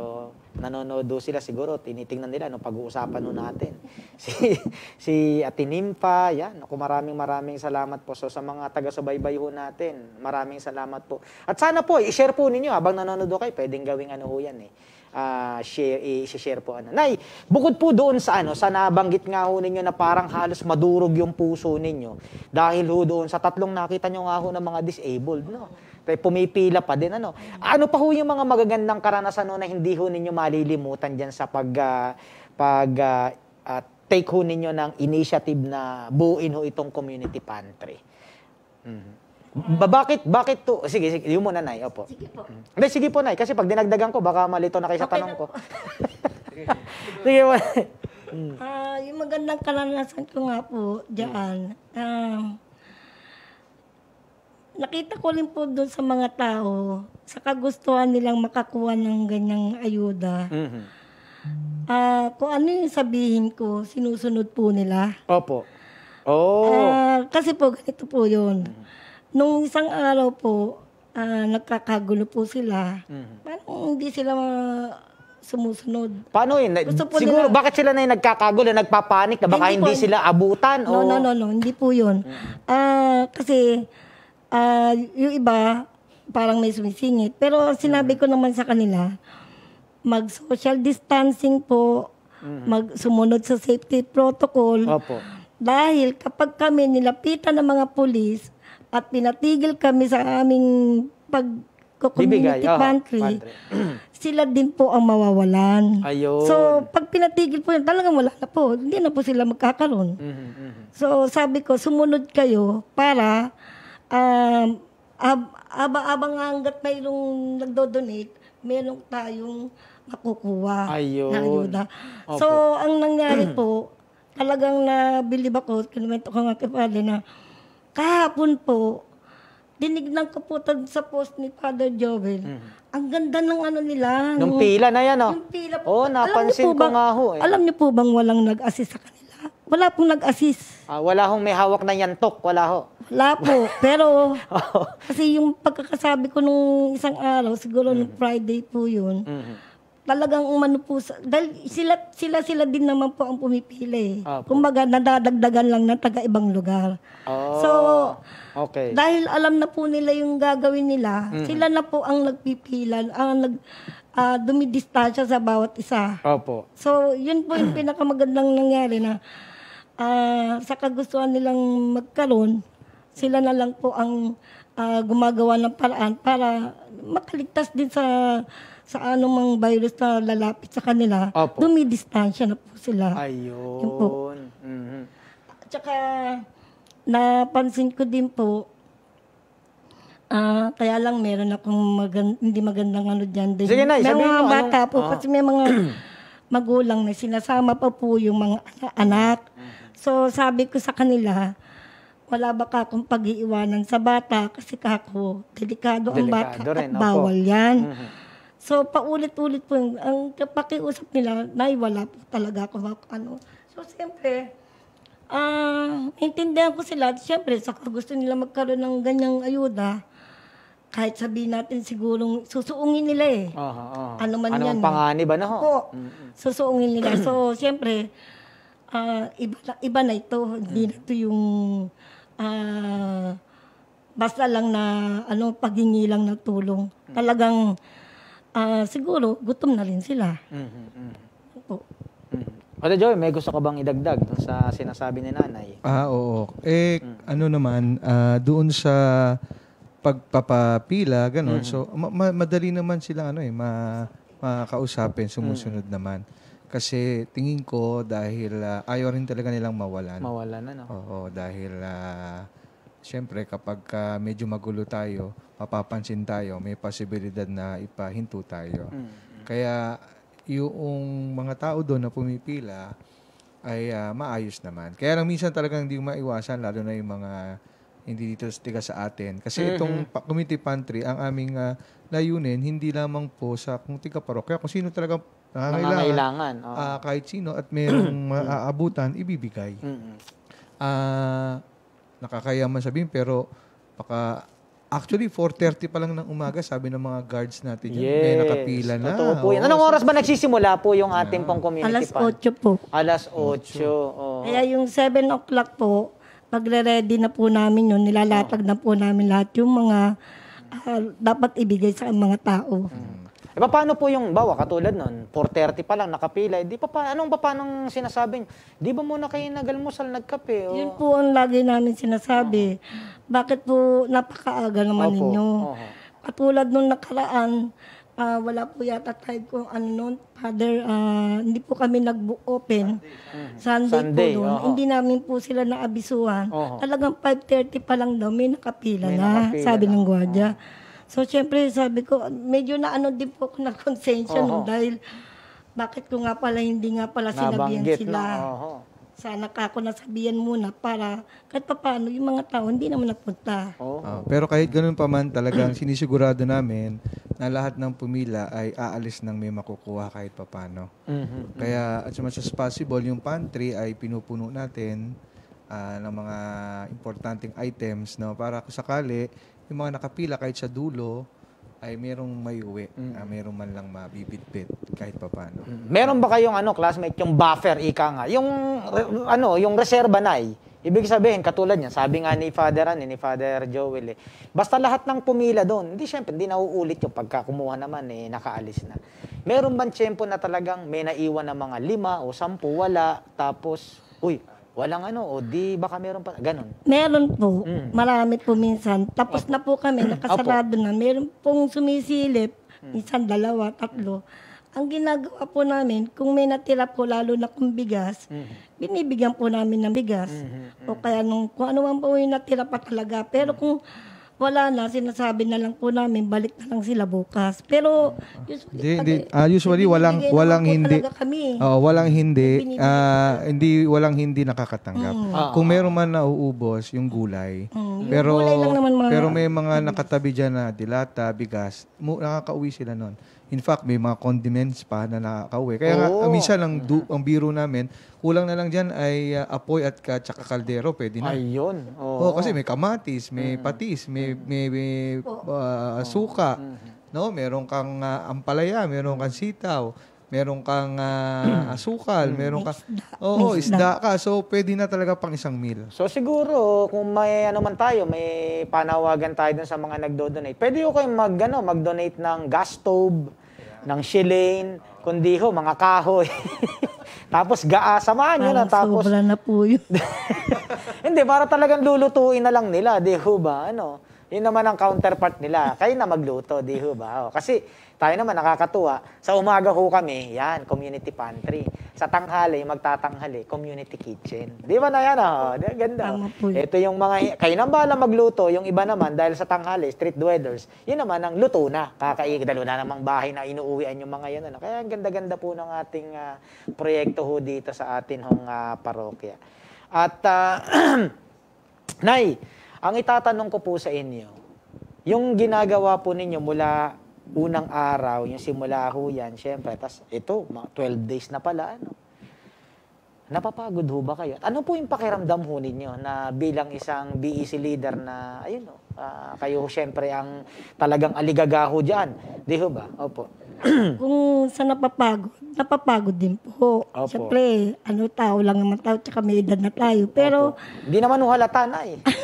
nanonood sila siguro, tinitingnan nila no pag-uusapan no natin. si si Atinimpa, yan, ako maraming maraming salamat po so, sa mga taga-subaybay ho natin. Maraming salamat po. At sana po i-share po ninyo habang nanonood kayo, pwedeng gawing ano ho yan eh. Uh, share, i-share po ano. Nay, bukod po doon sa ano, sa nabanggit nga ho ninyo na parang halos madurog yung puso ninyo dahil ho doon sa tatlong nakita nyo nga ho ng mga disabled, no? Kaya pumipila pa din. Ano, ano pa ho yung mga magagandang karanasan no, na hindi ho ninyo malilimutan diyan sa pag, uh, pag uh, uh, take ho ninyo ng initiative na buuin ho itong community pantry? mm Ba, bakit, bakit to? Sige, sige, yun muna, Nay. Opo. Sige po. Hindi, sige po, Nay. Kasi pag dinagdagan ko, baka malito na kayo sa okay tanong ko. sige po, Nay. Mm. Uh, yung magandang karanasan ko nga po, diyan. Mm. Um, uh, nakita ko rin po doon sa mga tao, sa kagustuhan nilang makakuha ng ganyang ayuda, mm-hmm. uh, kung ano yung sabihin ko, sinusunod po nila. Opo. Oh. Uh, kasi po, ganito po yun. mm Nung isang araw po, uh, nagkakagulo po sila, mm-hmm. parang hindi sila sumusunod. Paano yun? Gusto po Siguro, nila, bakit sila na yung nagkakagulo, nagpapanik na baka hindi, hindi po, sila abutan? No, o... no, no, no, hindi po yun. Mm-hmm. Uh, kasi uh, yung iba, parang may sumisingit. Pero sinabi mm. ko naman sa kanila, mag-social distancing po, mm mag-sumunod sa safety protocol. Opo. Dahil kapag kami nilapitan ng mga pulis at pinatigil kami sa aming pag community Bibigay. pantry, sila din po ang mawawalan. Ayun. So, pag pinatigil po yun, talagang wala na po. Hindi na po sila magkakaroon. Mm-hmm. mm-hmm. So, sabi ko, sumunod kayo para um, ab, aba-abang hanggat mayroong nagdo-donate, meron tayong makukuha Ayun. na ayuda. Opo. So, ang nangyari po, talagang nabilib ako, kinuwento ko nga kay Father na kahapon po, dinignan ko po sa post ni Father Joel. Mm-hmm. Ang ganda ng ano nila. Nung pila na yan, oh. Yung pila po. Oh, napansin po ko bang, nga ho. Eh. Alam niyo po bang walang nag-assist sa kanila? Wala pong nag-assist. Ah, wala hong may hawak na yantok, wala ho. Wala po. Pero, Oo. kasi yung pagkakasabi ko nung isang araw, siguro nung mm. Friday po yun, mm-hmm. talagang umano po, sa, dahil sila, sila, sila din naman po ang pumipili. Opo. Kumbaga, nadadagdagan lang na taga ibang lugar. Oh, So, okay. dahil alam na po nila yung gagawin nila, mm-hmm. sila na po ang nagpipilan, ang nag, ah, dumidistansya sa bawat isa. Opo. So, yun po yung pinakamagandang nangyari na uh, sa kagustuhan nilang magkaroon, sila na lang po ang uh, gumagawa ng paraan para makaligtas din sa sa anumang virus na lalapit sa kanila, Opo. dumidistansya na po sila. Ayun. Yun po. Mm-hmm. Tsaka, napansin ko din po, Ah, uh, kaya lang meron akong magan- hindi magandang ano diyan din. Ano? Ah. may mga mo, bata po ah. kasi may mga magulang na sinasama pa po yung mga anak So sabi ko sa kanila, wala ba ka akong pag-iiwanan sa bata kasi kako, delikado, delikado ang bata rin, at bawal yan. Mm-hmm. So paulit-ulit po, ang pakiusap nila, naiwala po talaga ako. Ano. So siyempre, ah, uh, intindihan ko sila. Siyempre, sa gusto nila magkaroon ng ganyang ayuda, kahit sabihin natin sigurong susuungin nila eh. Uh-huh, uh-huh. Ano man ano yan. Ano panganib, ano? Oo. Mm-hmm. Susuungin nila. so, siyempre, uh, iba, na, iba na ito. Hindi mm. na ito yung uh, basta lang na ano, paghingi lang ng tulong. Mm. Talagang uh, siguro gutom na rin sila. Mm-hmm. Mm-hmm. Oo. mm mm-hmm. Joy, may gusto ka bang idagdag sa sinasabi ni nanay? Ah, oo. Eh, mm. ano naman, uh, doon sa pagpapapila, gano'n. mm mm-hmm. So, ma- madali naman sila ano eh, ma- makausapin, sumusunod mm naman. Kasi tingin ko dahil uh, ayaw rin talaga nilang mawalan. Mawalan na, no? Oo, dahil uh, syempre kapag uh, medyo magulo tayo, mapapansin tayo, may posibilidad na ipahinto tayo. mm, mm. Kaya yung mga tao doon na pumipila ay uh, maayos naman. Kaya lang minsan talaga hindi maiwasan, lalo na yung mga hindi dito tiga sa atin. Kasi mm-hmm. itong community pantry, ang aming uh, layunin, hindi lamang po sa kung tiga parokya, kung sino talaga Nangangailangan. Oh. Uh, kahit sino at merong maaabutan, ibibigay. Mm-mm. Uh, ah, nakakayaman sabihin, pero paka, Actually, 4.30 pa lang ng umaga, sabi ng mga guards natin Yes. May nakapila na. Totoo po yan. Anong oras ba nagsisimula po yung ating yeah. pang community Alas pan? 8 po. Alas 8. 8. Oh. Kaya yung 7 o'clock po, pagre-ready na po namin yun, nilalatag oh. na po namin lahat yung mga uh, dapat ibigay sa mga tao. Hmm. E pa, paano po yung, bawa katulad nun, 4.30 pa lang nakapila, eh, di pa, pa anong pa paano sinasabi nyo? Di ba muna kayo nagalmusal, nagkape? O... Yun po ang lagi namin sinasabi. Uh-huh. Bakit po napakaaga naman Opo. ninyo? Uh-huh. Katulad nung nakaraan, uh, wala po yata tayo kung ano nun, Father, uh, hindi po kami nag-open. Sunday, mm-hmm. Sunday, Sunday po noon. Uh-huh. Hindi namin po sila naabisuhan. Uh-huh. Talagang 5.30 pa lang daw, may nakapila may na, nakapila sabi na. ng gwardiya. Uh-huh. So, syempre, sabi ko, medyo na ano din po ako ng konsensya Oo. nung dahil bakit ko nga pala, hindi nga pala sinabihan sila. na. Oo. Sana ka ako nasabihan muna para kahit paano yung mga tao hindi naman napunta. Oh. Ah, pero kahit ganun pa man talagang sinisigurado namin na lahat ng pumila ay aalis ng may makukuha kahit papano. Mhm. Kaya as much as possible, yung pantry ay pinupuno natin ah, ng mga importanteng items no para kung sakali yung mga nakapila kahit sa dulo, ay merong may uwi, mm. uh, merong man lang mabibitbit kahit papano. Mm. Meron ba kayong ano, classmate, yung buffer, ika nga, yung, re, ano, yung reserva na eh. Ibig sabihin, katulad niya, sabi nga ni Father Ann, ni Father Joel, eh, basta lahat ng pumila doon, hindi syempre, hindi nauulit yung pagka kumuha naman, eh, nakaalis na. Meron bang tiyempo na talagang may naiwan ng mga lima o sampu, wala, tapos, uy, Walang ano, o di baka meron pa, ganun. Meron po, mm. marami po minsan. Tapos Opo. na po kami, nakasarado Opo. na. Meron pong sumisilip, mm. minsan dalawa, tatlo. Ang ginagawa po namin, kung may natira po lalo na kung bigas, mm. binibigyan po namin ng bigas. Mm-hmm. O kaya nung, kung ano man po yung natira pa talaga. Pero mm. kung wala na, sinasabi na lang po namin, balik na lang sila bukas. Pero, usually, di, pag, di, uh, ah, usually walang, walang hindi, kami. Oh, walang hindi, uh, hindi, walang hindi nakakatanggap. Mm. Ah, Kung ah. meron man nauubos, yung gulay. Mm. Pero, yung gulay lang naman mga, pero may mga nakatabi dyan na dilata, bigas, mu, nakakauwi sila nun. In fact, may mga condiments pa na nakakauwi. Kaya oh. nga, minsan ang, du- ang biro namin, kulang na lang dyan ay uh, apoy at ka, tsaka kaldero, pwede na. Ayun. Oo. Oh, kasi may kamatis, may mm patis, may, mm. may, may uh, oh. Ah, suka. Mm-hmm. No, meron kang uh, ampalaya, meron kang sitaw meron kang uh, asukal, hmm. meron kang... Oo, oh, isda ka. So, pwede na talaga pang isang meal. So, siguro, kung may ano man tayo, may panawagan tayo dun sa mga nagdo-donate, pwede ko kayong mag, ano, mag-donate ng gas stove, ng shillane, kundi ho, mga kahoy. tapos gaasamahan nyo na tapos... Sobra na po yun. Hindi, para talagang lulutuin na lang nila, di ho ba? Ano? Yun naman ang counterpart nila. Kayo na magluto, di ho ba? O, oh, kasi tayo naman nakakatuwa. Sa umaga ho kami, yan, community pantry. Sa tanghali, magtatanghali, community kitchen. Di ba na yan? Oh? Ganda. Ito yung mga, kayo nang bahala magluto. Yung iba naman, dahil sa tanghali, street dwellers, yun naman ang luto na. Kakaig, dalo na namang bahay na inuuwian yung mga yan. Ano. Kaya ang ganda-ganda po ng ating uh, proyekto ho dito sa atin hong uh, parokya. At, uh, Nay, ang itatanong ko po sa inyo, yung ginagawa po ninyo mula unang araw, yung simula ho yan, syempre, tas ito, 12 days na pala, ano. Napapagod ho ba kayo? Ano po yung pakiramdam ho ninyo na bilang isang BEC leader na, ayun o, uh, ah, kayo ho syempre ang talagang aligaga ho dyan. Di ho ba? Opo. Kung sa napapagod, napapagod din po. Opo. Siyempre, ano tao lang naman tao, tsaka may edad na tayo. Pero, hindi naman ho halata na eh.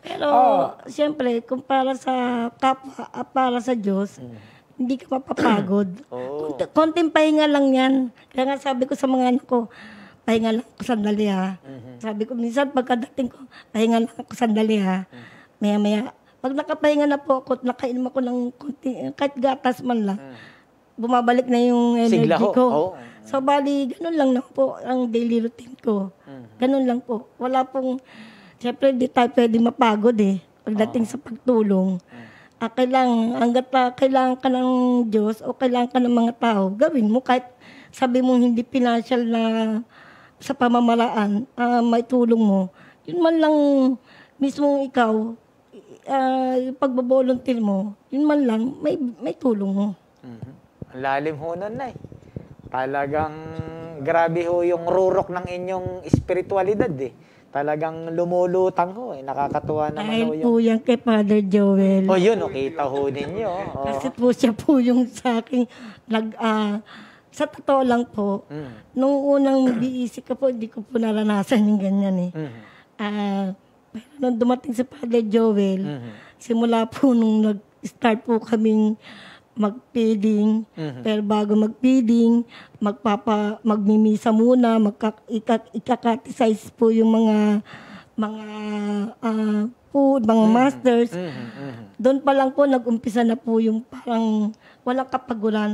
Pero, oh. siyempre, kung para sa kapwa, ah, para sa Diyos, mm hindi ka mapapagod. oh. Kont- konting pahinga lang yan. Kaya nga sabi ko sa mga anak ko, pahinga lang ako sandali ha. Mm-hmm. Sabi ko, minsan pagkadating ko, pahinga lang ako sandali ha. mm Maya-maya, pag nakapahinga na po ako at mo ako ng konti, eh, kahit gatas man lang, mm-hmm. bumabalik na yung energy Sigla ko. ko. Oh. So, bali, ganun lang lang po ang daily routine ko. Mm-hmm. Ganun lang po. Wala pong... Siyempre, hindi tayo pwede mapagod eh. Pagdating oh. sa pagtulong. Ah, uh, kailangan, hanggat pa kailangan ka ng Diyos o kailangan ka ng mga tao, gawin mo kahit sabi mo hindi financial na sa pamamaraan, uh, ah, may tulong mo. Yun man lang mismo ikaw, uh, yung pagbabolunteer mo, yun man lang, may, may tulong mo. Mm-hmm. Ang lalim ho nun na eh. Talagang grabe ho yung rurok ng inyong spiritualidad eh talagang lumulutang ho eh. Nakakatuwa naman Dahil ho yun. po yan kay Father Joel. O oh, yun, nakita ho ninyo. O. Oh. Kasi po siya po yung sa akin nag... ah, sa totoo lang po, Mm. nung unang biisik ko po, hindi ko po naranasan yung ganyan eh. Mhm. Ah, pero nung dumating si Father Joel, Mhm. simula po nung nag-start po kaming mag-feeding. Mm-hmm. Pero bago mag-feeding, magpapa, magmimisa muna, magka, ikak, ikakatisize po yung mga mga uh, food, mga mm-hmm. masters. Mm-hmm. Doon pa lang po, nag-umpisa na po yung parang walang kapaguran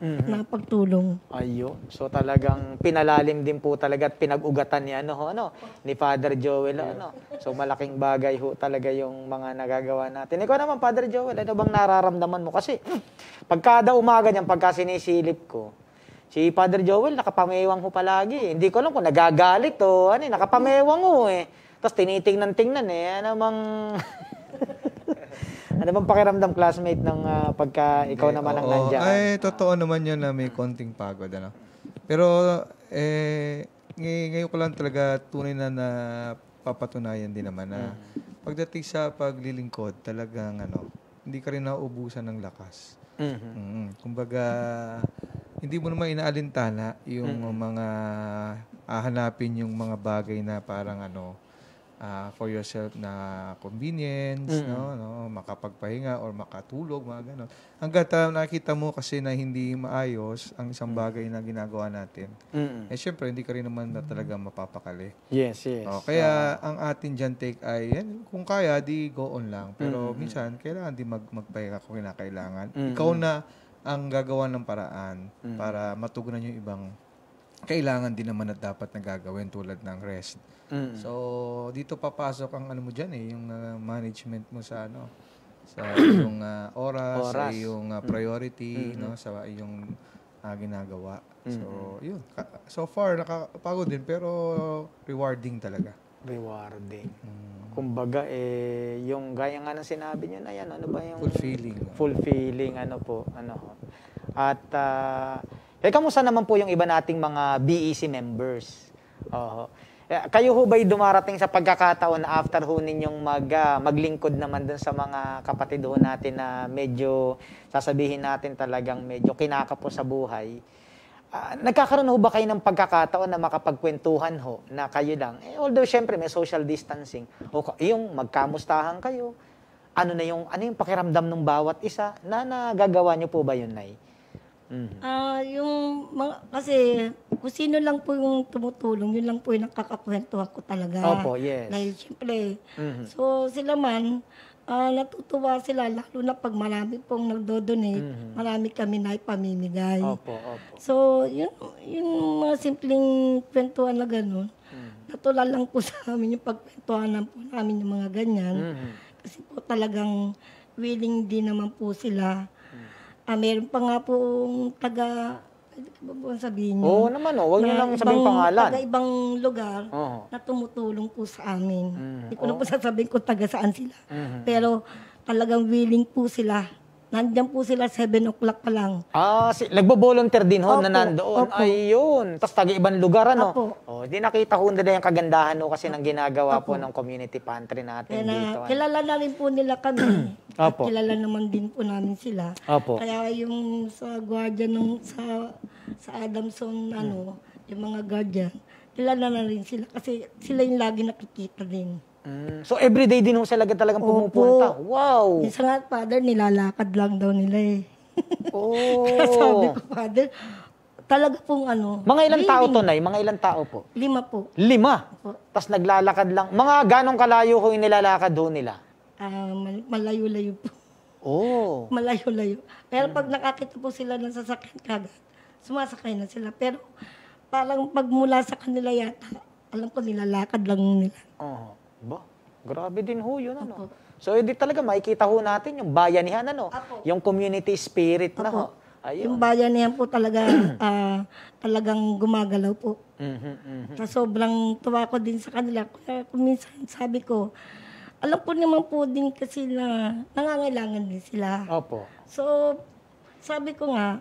mm-hmm. na Ayun. So talagang pinalalim din po talaga at pinag-ugatan ni ano ho, ano ni Father Joel yeah. ano. So malaking bagay ho talaga yung mga nagagawa natin. Ikaw naman Father Joel, ano bang nararamdaman mo kasi pagkada umaga niyan pagka sinisilip ko, Si Father Joel, nakapamewang ho palagi. Hindi ko alam kung nagagalit o ano, eh, nakapamewang ho eh. Tapos tinitingnan-tingnan eh, ano mang... Ano bang pakiramdam classmate ng uh, pagka ikaw eh, naman ang nandiyan? Ay, totoo naman yun na may konting pagod. Ano? Pero, eh, ngay- ngayon ko lang talaga tunay na na papatunayan din naman na mm. pagdating sa paglilingkod, talagang ano, hindi ka rin nauubusan ng lakas. Mm-hmm. Mm-hmm. Kumbaga, hindi mo naman inaalintana yung mm-hmm. mga hahanapin yung mga bagay na parang ano, uh, for yourself na convenience, mm-hmm. no, no, makapagpahinga or makatulog, mga ganun. Hanggat uh, nakita mo kasi na hindi maayos ang isang mm. bagay na ginagawa natin, mm-hmm. eh syempre hindi ka rin naman na talaga mapapakali. Yes, yes. O, kaya uh, ang atin dyan take ay, yan, kung kaya, di go on lang. Pero mm-hmm. minsan, kailangan di mag magpahinga kung kinakailangan. Mm-hmm. Ikaw na ang gagawa ng paraan mm-hmm. para matugunan yung ibang kailangan din naman at dapat nagagawin tulad ng rest. Mm. So, dito papasok ang ano mo dyan eh, yung uh, management mo sa ano, sa yung uh, oras, oras, sa yung uh, ah, mm. priority, mm-hmm. no, sa yung uh, ah, ginagawa. Mm-hmm. So, yun. Ka- so far, nakapagod din pero rewarding talaga. Rewarding. Mm. Kumbaga, eh, yung gaya nga ng sinabi niyo na yan, ano ba yung... Fulfilling. Fulfilling, ano po, ano. At, uh, eh, kamusta naman po yung iba nating mga BEC members? Oo. Eh, kayo ho ba'y dumarating sa pagkakataon after ho ninyong mag, uh, maglingkod naman dun sa mga kapatid ho natin na medyo, sasabihin natin talagang medyo kinakapo sa buhay, uh, nagkakaroon ho ba kayo ng pagkakataon na makapagkwentuhan ho na kayo lang? Eh, although syempre may social distancing, o yung magkamustahan kayo, ano na yung ano yung pakiramdam ng bawat isa na nagagawa niyo po ba yun nay? Mm-hmm. Uh, yung mga, kasi kung sino lang po yung tumutulong, yun lang po yung nakakakwento ako talaga. Opo, yes. Dahil siyempre, mm-hmm. so sila man, uh, natutuwa sila lalo na pag marami pong nagdo-donate, mm-hmm. marami kami na ipamimigay. Opo, opo. So, yun, yung mga simpleng kwentuhan na ganun, mm-hmm. natula lang po sa amin yung pagkwentuhan po namin yung mga ganyan. Mm-hmm. Kasi po talagang willing din naman po sila Ah, meron pa nga pong taga, ano sabihin niyo? Oo naman, oh. wag niyo lang sabihin pangalan. Taga ibang lugar Oo. na tumutulong po sa amin. Mm, Hindi ko na po sasabihin kung taga saan sila. Mhm. Pero talagang willing po sila Nandiyan po sila 7 o'clock pa lang. Ah, si, nagbo-volunteer din ho opo, na nandoon. Opo. Ayun. Tapos taga-ibang lugar, ano? Opo. Oh, di nakita ko nila yung kagandahan ho kasi ng ginagawa opo. po ng community pantry natin Kaya na, dito. Ano? Kilala na rin po nila kami. opo. At kilala naman din po namin sila. Opo. Kaya yung sa guardian ng sa, sa Adamson, hmm. ano, yung mga guardian, kilala na rin sila kasi sila yung lagi nakikita din. Mm. So everyday din ho talaga talagang Opo. pumupunta. Wow! Minsan nga, father, nilalakad lang daw nila eh. Oh. Kaya sabi ko, father, talaga pong ano. Mga ilang tao to, Nay? Mga ilang tao po? Lima po. Lima? Tapos naglalakad lang. Mga ganong kalayo ho yung nilalakad ho nila? Ah, malayo-layo po. Oh. Malayo-layo. Pero pag nakakita po sila ng sasakyan kagad, sumasakay na sila. Pero parang pagmula sa kanila yata, alam ko nilalakad lang nila. Oh. Ba, grabe din ho yun, ano? So, hindi eh, talaga makikita ho natin yung bayanihan, ano? Opo. Yung community spirit Opo. na ho. Ayun. Yung bayanihan po talaga, uh, talagang gumagalaw po. Mm-hmm, mm-hmm. Sa sobrang tuwa ko din sa kanila. Kaya kung minsan sabi ko, alam po naman po din kasi na nangangailangan din sila. Opo. So, sabi ko nga,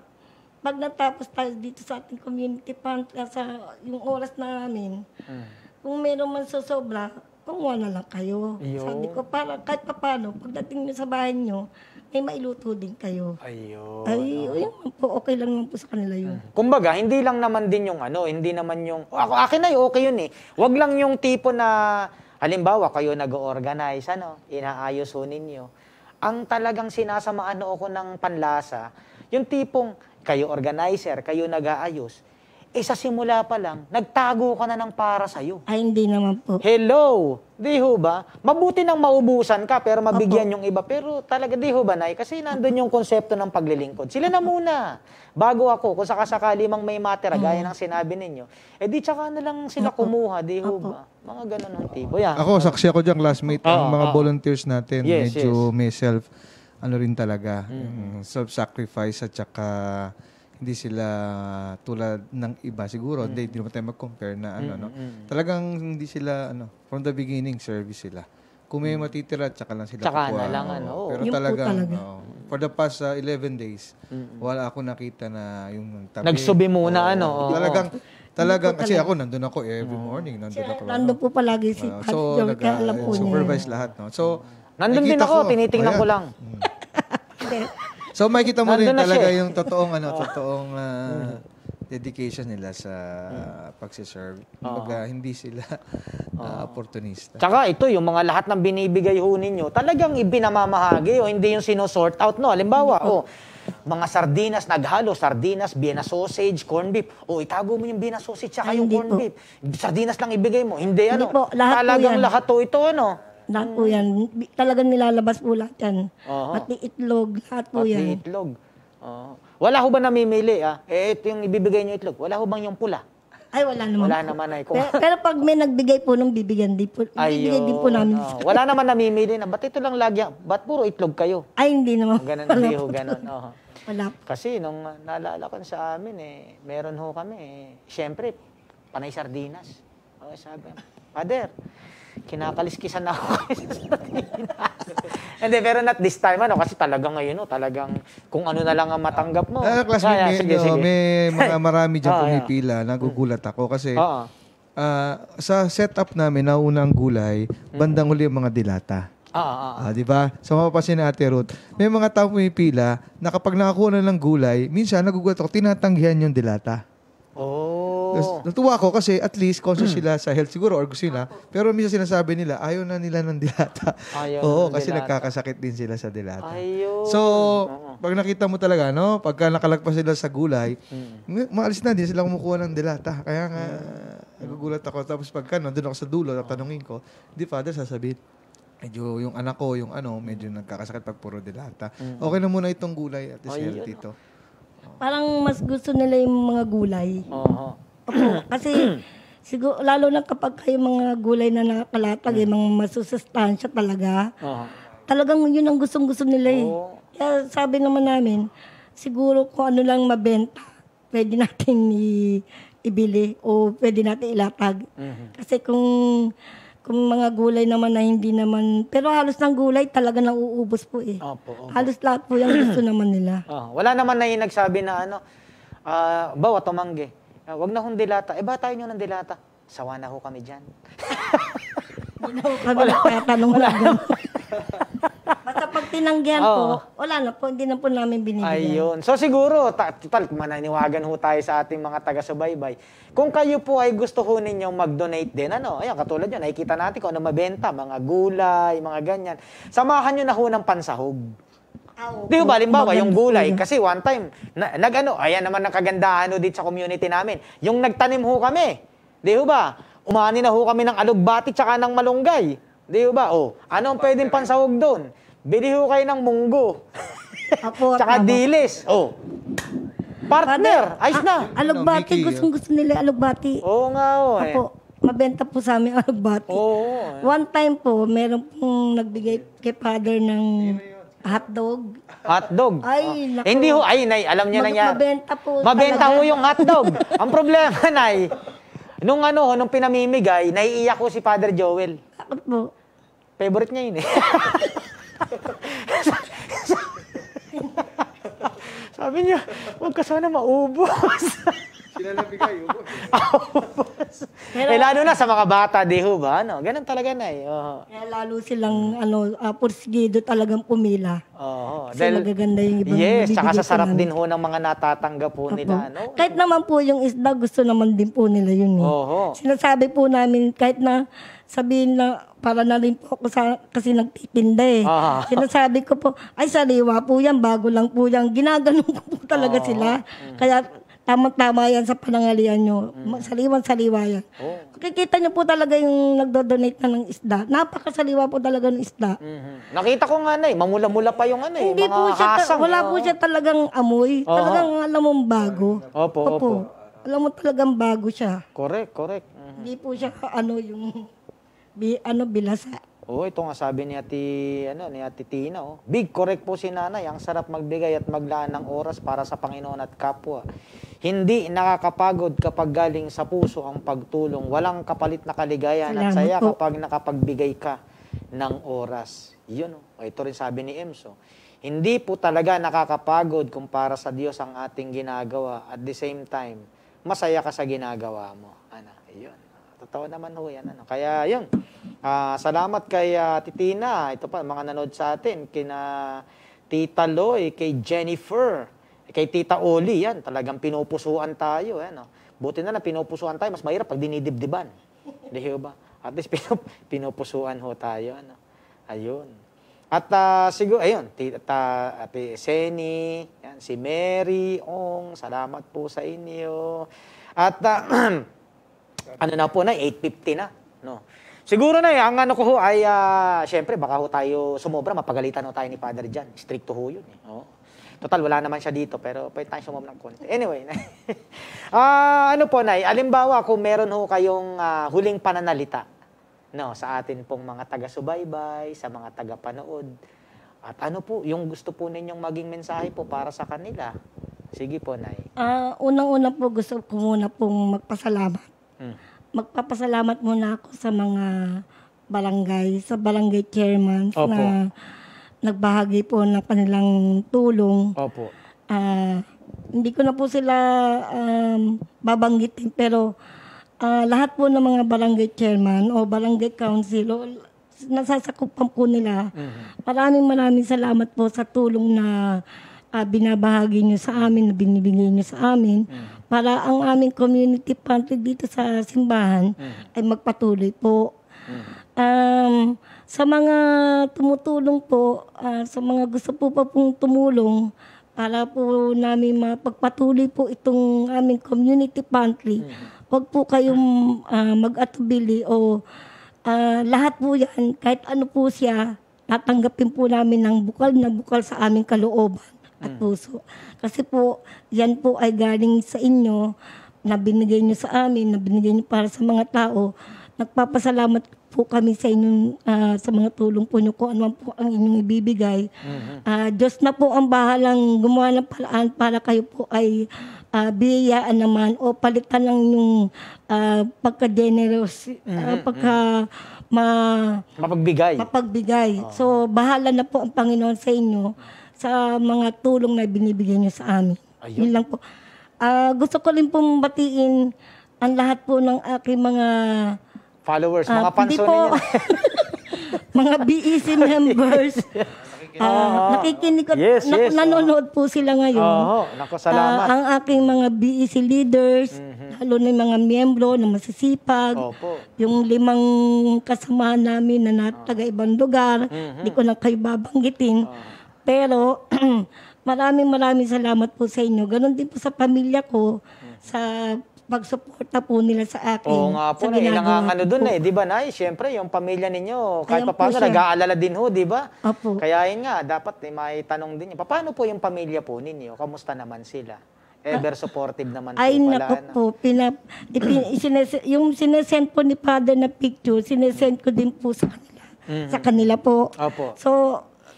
pag natapos tayo dito sa ating community pantry, sa yung oras na namin, mm. kung meron man sobra, kumuha na lang kayo. Ayun. Sabi ko, para kahit papano, pagdating niyo sa bahay niyo, may mailuto din kayo. Ayun. Ay, oh. po, okay lang naman po sa kanila yun. Mm. Kumbaga, hindi lang naman din yung ano, hindi naman yung, ako, akin ay okay yun eh. Huwag lang yung tipo na, halimbawa, kayo nag-organize, ano, inaayos ho ninyo. Ang talagang sinasamaan ako ng panlasa, yung tipong, kayo organizer, kayo nag-aayos, eh sa simula pa lang, nagtago ka na ng para sa'yo. Ay, hindi naman po. Hello! Di ho ba? Mabuti nang maubusan ka pero mabigyan Opo. yung iba. Pero talaga di ho ba, Nay? Kasi nandun yung konsepto ng paglilingkod. Sila na muna. Bago ako, kung sakasakali mang may matera, mm. gaya ng sinabi ninyo, eh di tsaka na lang sila kumuha, di ho ba? Mga ganun ang tipo. Yeah. Ako, saksi ako dyan, classmate, oh, ang mga oh. volunteers natin, yes, medyo yes. may self, ano rin talaga, mm. mm self-sacrifice at tsaka hindi sila tulad ng iba siguro. Mm. Hindi, hindi tayo mag-compare na ano, mm, no? Mm. Talagang hindi sila, ano, from the beginning, service sila. Kung may mm. matitira, tsaka lang sila tsaka kukuha. na lang, ano. Oh. Pero yung talaga, talaga. Oh, for the past uh, ah, 11 days, mm-hmm. wala ako nakita na yung tabi. Nagsubi muna, oh, ano. Oh, talagang, Talagang, kasi ako, nandun ako eh, every morning. Nandun ako. Nandun ano. po palagi si Pat. so, John, alam po ah, niya. Supervise lahat, no? So, nandun din ako, ko, tinitingnan ko lang. Mm. Hindi. So makikita mo rin talaga eh. yung totoong ano, totoong uh, dedication nila sa uh, pagsiserve. Kumbaga, uh, hindi sila uh, opportunista. Tsaka ito, yung mga lahat ng binibigay ho ninyo, talagang ibinamamahagi o hindi yung sinosort out, no? Halimbawa, mm-hmm. oh, mga sardinas, naghalo, sardinas, Vienna sausage, corn beef. O, oh, itago mo yung Vienna sausage tsaka Ay, yung corn po. beef. Sardinas lang ibigay mo. Hindi, hindi ano. Po, lahat talagang po lahat to ito, ano. Lahat po mm. yan. Talagang nilalabas po lahat yan. Oo. Pati itlog, lahat po Pati yan. itlog. Oo. Wala ho ba namimili? Ah? Eh, ito yung ibibigay niyo itlog. Wala ho bang yung pula? Ay, wala naman. Wala po. naman ay kung... Pero, pero pag may nagbigay po nung bibigyan din po. Bibigyan din po namin. Ayun, ah, oo. Wala naman namimili na. Ba't ito lang lagi? Ah? Ba't puro itlog kayo? Ay, hindi naman. Ganun, hindi ho ganun. Oo. Wala Kasi nung naalala ko sa amin, eh, meron ho kami, eh, siyempre, panay sardinas. Oh, sabi, Father, kinakaliskisan na ako. Hindi, pero not this time, ano, kasi talagang ngayon, no, talagang kung ano na lang ang matanggap mo. Ah, classmate, ah, yeah, sige, no, oh, sige. may mga marami dyan oh, pumipila, yeah. nagugulat ako kasi oh. uh, sa setup namin, nauna ang gulay, mm. bandang huli ang mga dilata. Ah, ah, ah. ah di ba? Sa so, mapapansin ni Ate Ruth, may mga tao pumipila na kapag nakakuha na ng gulay, minsan nagugulat ako, tinatanggihan yung dilata. Oh. Oo. Natuwa ako kasi at least conscious mm. sila sa health siguro or gusto nila. Pero minsan sinasabi nila, ayaw na nila ng dilata. Ayaw Oo, ng kasi dilata. nagkakasakit din sila sa dilata. Ayun. So, pag nakita mo talaga, no? Pagka nakalagpas sila sa gulay, mm. maalis na din sila kumukuha ng dilata. Kaya nga, mm. nagugulat ako. Tapos pagka nandun ako sa dulo, tatanungin ko, di father, sasabihin, medyo yung anak ko, yung ano, medyo nagkakasakit pag puro dilata. Mm. Okay na muna itong gulay at least Ayun. healthy ito. Oh. Parang mas gusto nila yung mga gulay. Oo. Opo, kasi siguro, lalo na kapag kayo mga gulay na nakalatag, mm. eh, mga masusustansya talaga. Uh-huh. Talagang yun ang gustong-gusto nila eh. Oh. Kaya sabi naman namin, siguro kung ano lang mabenta, pwede natin i- ibili o pwede natin ilatag. Mm-hmm. Kasi kung kung mga gulay naman na hindi naman, pero halos ng gulay talaga nang uubos po eh. Opo, opo. Halos lahat po yung gusto naman nila. Oh, wala naman na yung nagsabi na ano, uh, bawa tumanggi. Ah, wag na hong dilata. Eh, ba tayo nyo ng dilata? Sawa na ho kami dyan. Hindi na ho kami nagtatanong lang. Basta pag tinanggihan oh. po, wala na po, hindi na po namin binibigyan. Ayun. So siguro, tal, mananiwagan ho tayo sa ating mga taga-subaybay. Kung kayo po ay gusto ho ninyong mag-donate din, ano, ayan, katulad yun, nakikita natin kung ano mabenta, mga gulay, mga ganyan. Samahan nyo na ho ng pansahog. Di ba, halimbawa, yung gulay, kasi one time, na, nag-ano, ayan naman ang kagandahan dito sa community namin. Yung nagtanim ho kami, di ba, umani na ho kami ng alugbati tsaka ng malunggay. Di ba, o, oh, ano ang pwedeng pansahog doon? Bili ho kayo ng munggo. tsaka dilis. O, oh. partner, ayos ah, na. Alugbati, gustong oh. gusto nila alugbati. Oo nga, o. Eh. Apo, mabenta po sa amin ang alugbati. Oo. Eh. One time po, meron pong nagbigay kay father ng Hot dog. Ay, oh. Hindi ho, ay, nay, alam niya Mag- na yan. Mabenta po. Mabenta talaga. ho yung dog. Ang problema, nay, nung ano nung pinamimigay, naiiyak ko si Father Joel. Bakit po? Favorite niya yun eh. Sabi niya, huwag ka sana maubos. Sila nabigay, ubos. Pero, eh, lalo na sa mga bata, di ho ba? Ano? Ganun talaga na eh. Oh. Kaya lalo silang ano, uh, porsigido talagang pumila. Oo. Oh, Kasi dahil, magaganda yung ibang Yes, tsaka sasarap din ho ng mga natatanggap po nila. Ano? Kahit naman po yung isda, gusto naman din po nila yun. Eh. Oo. Sinasabi po namin, kahit na sabihin na para na rin po ako sa, kasi nagtitinda eh. Ah. Sinasabi ko po, ay sariwa po yan, bago lang po yan. Ginaganon ko po talaga oh. sila. Mm. Kaya tamang tama yan sa panangalian nyo. Mm. Saliwan-saliwa yan. Oh. Kikita nyo po talaga yung nagdo-donate na ng isda. Napakasaliwa po talaga ng isda. Mm-hmm. Nakita ko nga na eh, mamula-mula pa yung ano eh, Hindi mga po siya, hasang. Wala oh. po siya talagang amoy. Oh. Talagang alam mong bago. Opo, opo, opo. Alam mo talagang bago siya. Correct, correct. Mm-hmm. Hindi po siya ano yung bi, ano bilasa. Oo, oh, ito nga sabi ni Ati, ano, ni Ate Tina. Oh. Big, correct po si Nanay. Ang sarap magbigay at maglaan ng oras para sa Panginoon at kapwa. Hindi nakakapagod kapag galing sa puso ang pagtulong. Walang kapalit na kaligayahan Salamat at saya po. kapag nakapagbigay ka ng oras. Yun, oh. ito rin sabi ni Emso. Oh. Hindi po talaga nakakapagod kung para sa Diyos ang ating ginagawa. At the same time, masaya ka sa ginagawa mo. Ano, yun. Totoo naman ho yan. Ano. Kaya yun. Uh, salamat kay uh, Titina. Ito pa, mga nanood sa atin. Kina Tita Loy, kay Jennifer, kay Tita Oli. Yan, talagang pinupusuan tayo. Yan, eh, no? Buti na lang, pinupusuan tayo. Mas mahirap pag dinidibdiban. Di ba? At least pinup, pinupusuan ho tayo. Ano? Ayun. At uh, ah, siguro, ayun, tita Ate Seni, yan, si Mary Ong, salamat po sa inyo. At uh, ano na po na, 8.50 na. No? Siguro na eh, ang ano ko ho ay, uh, syempre, baka ho tayo sumobra, mapagalitan ho tayo ni Father John. Strict ho yun. Eh. Oo. Total, wala naman siya dito, pero pwede tayo sumobra ng konti. Anyway, uh, ano po, Nay, alimbawa kung meron ho kayong uh, huling pananalita no, sa atin pong mga taga-subaybay, sa mga taga-panood, at ano po, yung gusto po ninyong maging mensahe po para sa kanila. Sige po, Nay. Uh, Unang-una po, gusto ko muna pong magpasalamat. Hmm magpapasalamat muna ako sa mga barangay, sa barangay chairman na nagbahagi po ng kanilang tulong. Opo. Uh, hindi ko na po sila um, babanggitin pero uh, lahat po ng mga barangay chairman o barangay council o nasasakupan po nila. Mm-hmm. Maraming maraming salamat po sa tulong na uh, binabahagi niyo sa amin, na binibigay niyo sa amin, mm. para ang aming community pantry dito sa simbahan mm. ay magpatuloy po. Mm. Um, sa mga tumutulong po, uh, sa mga gusto po pa pong tumulong, para po namin mapagpatuloy po itong aming community pantry. Mm. Huwag po kayong uh, mag-atubili o uh, lahat po yan, kahit ano po siya, tatanggapin po namin ng bukal na bukal sa aming kalooban at mm. puso. Kasi po, yan po ay galing sa inyo na binigay nyo sa amin, na binigay nyo para sa mga tao. Nagpapasalamat po kami sa inyong, ah, sa mga tulong po nyo, kung anuman po ang inyong ibibigay. Mm-hmm. Ah, Diyos na po ang bahalang gumawa ng paraan para kayo po ay ah, biyayaan naman o palitan ng inyong ah, pagka-generous, ah, mm-hmm. pagka mm-hmm. ma Mapagbigay. mapagbigay. So, bahala na po ang Panginoon sa inyo sa mga tulong na binibigay niyo sa amin. Ayun. Yun lang po. Uh, gusto ko rin pong batiin ang lahat po ng aking mga followers, uh, mga panso po, mga BEC members. Uh, oh, nakikinig ah, ko, yes, na, yes, nanonood oh. po sila ngayon. Oo, oh, naku, salamat. Uh, ang aking mga BEC leaders, mm-hmm. lalo na yung mga miyembro na masisipag, Opo. yung limang kasama namin na taga ibang lugar, mm-hmm. di ko na kayo babanggitin. Oh pero maraming maraming salamat po sa inyo. Ganon din po sa pamilya ko, sa pagsuporta po nila sa akin. Oo nga po, sa eh, na, ilang ang ano dun eh, di ba Nay? syempre, yung pamilya ninyo, kahit Ayan pa paano, nag-aalala din ho, di ba? Opo. Kaya yun nga, dapat eh, may tanong din yun. Paano po yung pamilya po ninyo? Kamusta naman sila? Ever ah, supportive naman po Ay, pala. Ay, ano? po. Pinap, ipin, sinese, yung sinesend po ni Father na picture, sinesend ko din po sa kanila. Mm-hmm. Sa kanila po. Opo. So,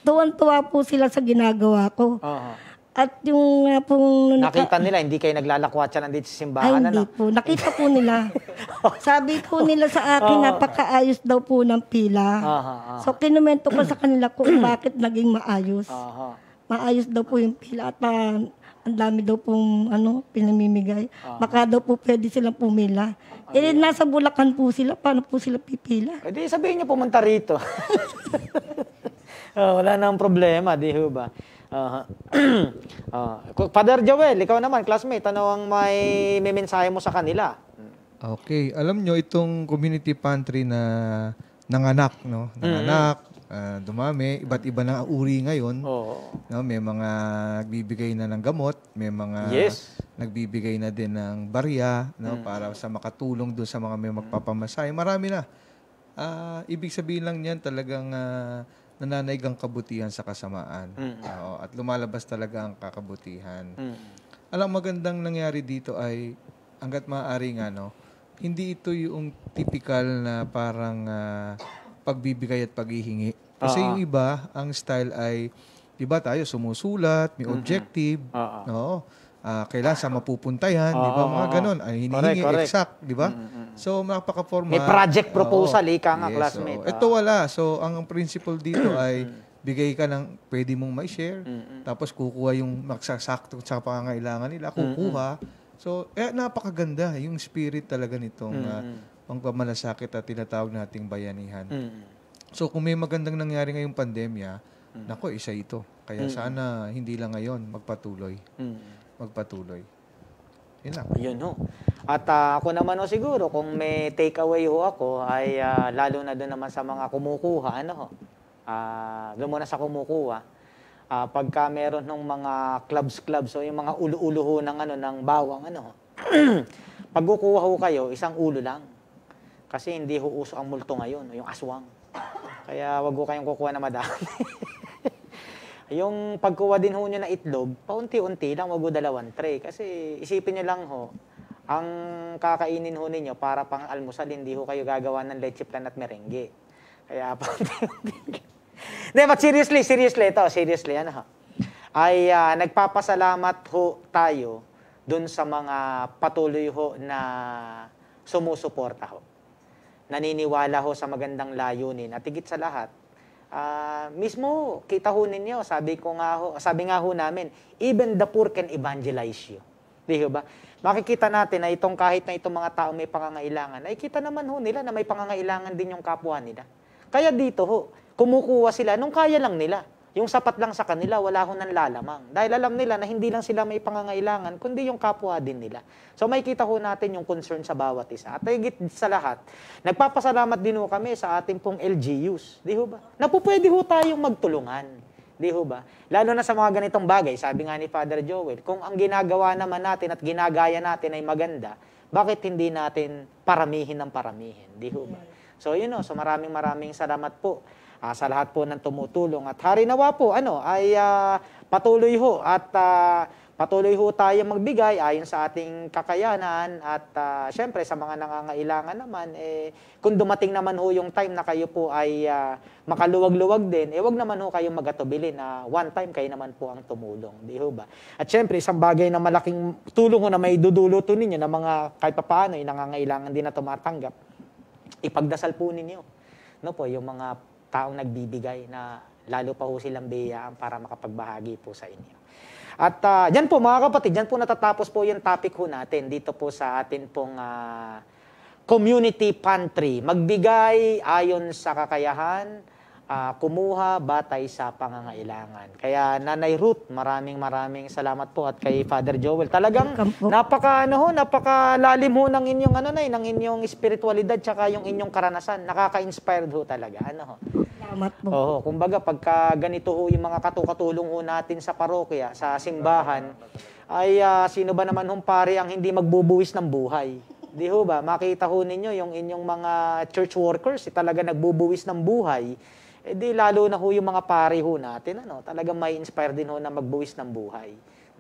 tuwan-tuwa po sila sa ginagawa ko. Uh-huh. At yung uh, pong... Nakita nila, hindi kayo naglalakwatsan nandito sa simbahan? Ay, hindi ano? po. Nakita po nila. Sabi po nila sa akin, oh. napakaayos daw po ng pila. Uh-huh, uh-huh. So, kinumento ko sa kanila kung bakit naging maayos. Uh-huh. Maayos daw po yung pila at uh, ang dami daw pong ano, pinamimigay. Uh-huh. Baka daw po pwede silang pumila. Eh, nasa Bulacan po sila. Paano po sila pipila? Pwede eh, sabihin niyo pumunta rito. oh, wala nang problema, di ho ba? Uh, uh, Father Joel, ikaw naman, classmate, ano ang may, may mensahe mo sa kanila? Okay, alam nyo, itong community pantry na nanganak, no? Nanganak, mm-hmm. Uh, dumami, iba't iba na uri ngayon. Oh. No, may mga nagbibigay na ng gamot, may mga yes. nagbibigay na din ng barya no, mm. para sa makatulong doon sa mga may magpapamasahe. Marami na. Uh, ibig sabihin lang niyan talagang uh, nananaig ang kabutihan sa kasamaan. Mm-hmm. Oo, at lumalabas talaga ang kakabutihan. Mm-hmm. Alam, magandang nangyari dito ay, hanggat maaari nga, no, hindi ito yung typical na parang uh, pagbibigay at paghihingi. Kasi uh-huh. yung iba, ang style ay, di ba tayo sumusulat, may objective. Mm-hmm. Uh-huh. Oo uh, kailan sa mapupuntahan, oh, di ba? Mga oh, ganun. Ay, hinihingi correct, exact, di ba? Mm, mm, mm. So, napaka-formal. May project proposal, oh, ika nga, yes, classmate. Oh. Ito ah. wala. So, ang principle dito ay bigay ka ng pwede mong may-share, tapos kukuha yung magsasakto sa pangangailangan nila, kukuha. So, eh, napakaganda yung spirit talaga nitong mm uh, pangpamalasakit at tinatawag nating bayanihan. So, kung may magandang nangyari ngayong pandemya, nako, isa ito. Kaya sana hindi lang ngayon magpatuloy. Mm-hmm magpatuloy. Yun lang. Yun ho. At uh, ako naman ho siguro, kung may takeaway ho ako, ay uh, lalo na doon naman sa mga kumukuha, ano ho, uh, ah, doon muna sa kumukuha, uh, pagka meron ng mga clubs-clubs, so yung mga ulo-ulo ho ng, ano, ng bawang, ano, ho, kukuha ho kayo, isang ulo lang. Kasi hindi ho uso ang multo ngayon, yung aswang. Kaya wag ho kayong kukuha na madami. Yung pagkuha din ho nyo na itlog, paunti-unti lang, wag dalawang tray. Kasi isipin nyo lang ho, ang kakainin ho ninyo para pang almusal, hindi ho kayo gagawa ng leche plan at merengue. Kaya paunti-unti. Hindi, but seriously, seriously ito, seriously, ano ho. Ay uh, nagpapasalamat ho tayo dun sa mga patuloy ho na sumusuporta ho. Naniniwala ho sa magandang layunin at higit sa lahat, Uh, mismo, kita ho ninyo, sabi ko nga ho, sabi nga ho namin, even the poor can evangelize you. Di ba? Makikita natin na itong kahit na itong mga tao may pangangailangan, ay kita naman ho nila na may pangangailangan din yung kapwa nila. Kaya dito ho, kumukuha sila nung kaya lang nila. Yung sapat lang sa kanila, wala ho nang lalamang. Dahil alam nila na hindi lang sila may pangangailangan, kundi yung kapwa din nila. So makikita ho natin yung concern sa bawat isa. At higit sa lahat, nagpapasalamat din ho kami sa ating pong LGUs. Di ho ba? Napupwede ho tayong magtulungan. Di ho ba? Lalo na sa mga ganitong bagay, sabi nga ni Father Joel, kung ang ginagawa naman natin at ginagaya natin ay maganda, bakit hindi natin paramihin ng paramihin? Di ho ba? So, yun know, so maraming maraming salamat po uh, sa lahat po ng tumutulong. At harinawa po, ano, ay uh, patuloy ho at uh, patuloy ho tayong magbigay ayon sa ating kakayanan at uh, syempre sa mga nangangailangan naman eh kung dumating naman ho yung time na kayo po ay uh, makaluwag-luwag din eh wag naman ho kayong magatubili na one time kayo naman po ang tumulong di ho ba at syempre isang bagay na malaking tulong ho na may duduluto ninyo na mga kahit papaano yung nangangailangan din na tumatanggap ipagdasal po ninyo no po yung mga taong nagbibigay na lalo pa ho silang biyayaan para makapagbahagi po sa inyo. At uh, ah, yan po mga kapatid, yan po natatapos po yung topic ho natin dito po sa atin pong uh, community pantry. Magbigay ayon sa kakayahan, uh, kumuha batay sa pangangailangan. Kaya Nanay Ruth, maraming maraming salamat po at kay Father Joel. Talagang napaka ano ho, napakalalim ho ng inyong ano nay, eh, ng inyong spiritualidad tsaka yung inyong karanasan. Nakaka-inspired ho talaga. Ano ho? Salamat po. Oo, kumbaga pagka ganito ho yung mga katukatulong ho natin sa parokya, sa simbahan, ay uh, sino ba naman hong pare ang hindi magbubuwis ng buhay? Di ho ba? Makita ho ninyo yung inyong mga church workers, eh, talaga nagbubuwis ng buhay eh di lalo na ho yung mga pare ho natin, ano, talagang may inspire din ho na magbuwis ng buhay.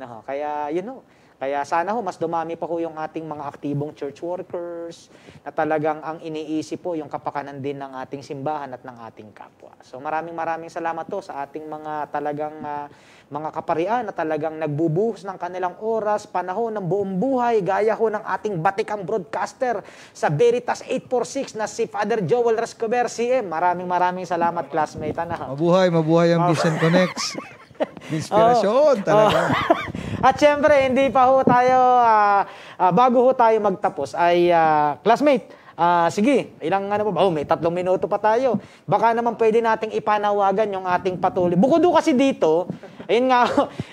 No, kaya, you know, kaya sana ho, mas dumami pa ho yung ating mga aktibong church workers na talagang ang iniisip po yung kapakanan din ng ating simbahan at ng ating kapwa. So maraming maraming salamat to sa ating mga talagang uh, mga kaparian na talagang nagbubuhos ng kanilang oras, panahon ng buong buhay, gaya ho ng ating batikang broadcaster sa Veritas 846 na si Father Joel Rescober CM. Maraming maraming salamat classmate. Ano? Mabuhay, mabuhay ang Vision Connects. Inspirasyon oh. talaga. Oh. At syempre, hindi pa ho tayo, uh, uh, bago ho tayo magtapos, ay uh, classmate, Uh, sige, ilang ano pa ba? Oh, may tatlong minuto pa tayo. Baka naman pwede nating ipanawagan yung ating patuloy. Bukod doon kasi dito, ayun nga,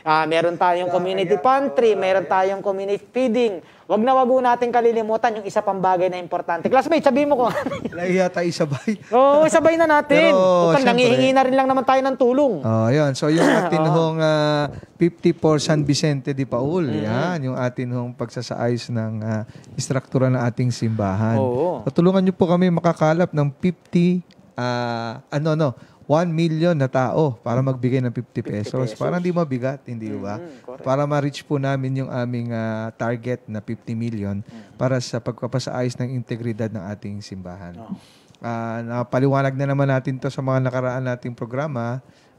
uh, meron tayong community pantry, meron tayong community feeding. Wag na wag natin kalilimutan yung isa pang bagay na importante. Classmate, sabihin mo ko. Ano Nahiya tayo isabay. Oo, oh, isabay na natin. Pero, Utang, nangihingi na rin lang naman tayo ng tulong. Oh, yun. So, yung atin hong uh, 54 San Vicente de Paul. Mm-hmm. Yan, yung atin hong pagsasaayos ng uh, istruktura ng ating simbahan. Oo. Patulungan niyo po kami makakalap ng 50, uh, ah, ano, ano, 1 million na tao para magbigay ng 50 pesos. 50 pesos. Para hindi mabigat, hindi mm-hmm, ba? Correct. Para ma-reach po namin yung aming uh, target na 50 million mm-hmm. para sa pagpapasaayos ng integridad ng ating simbahan. Oh. Uh, napaliwanag na naman natin to sa mga nakaraan nating programa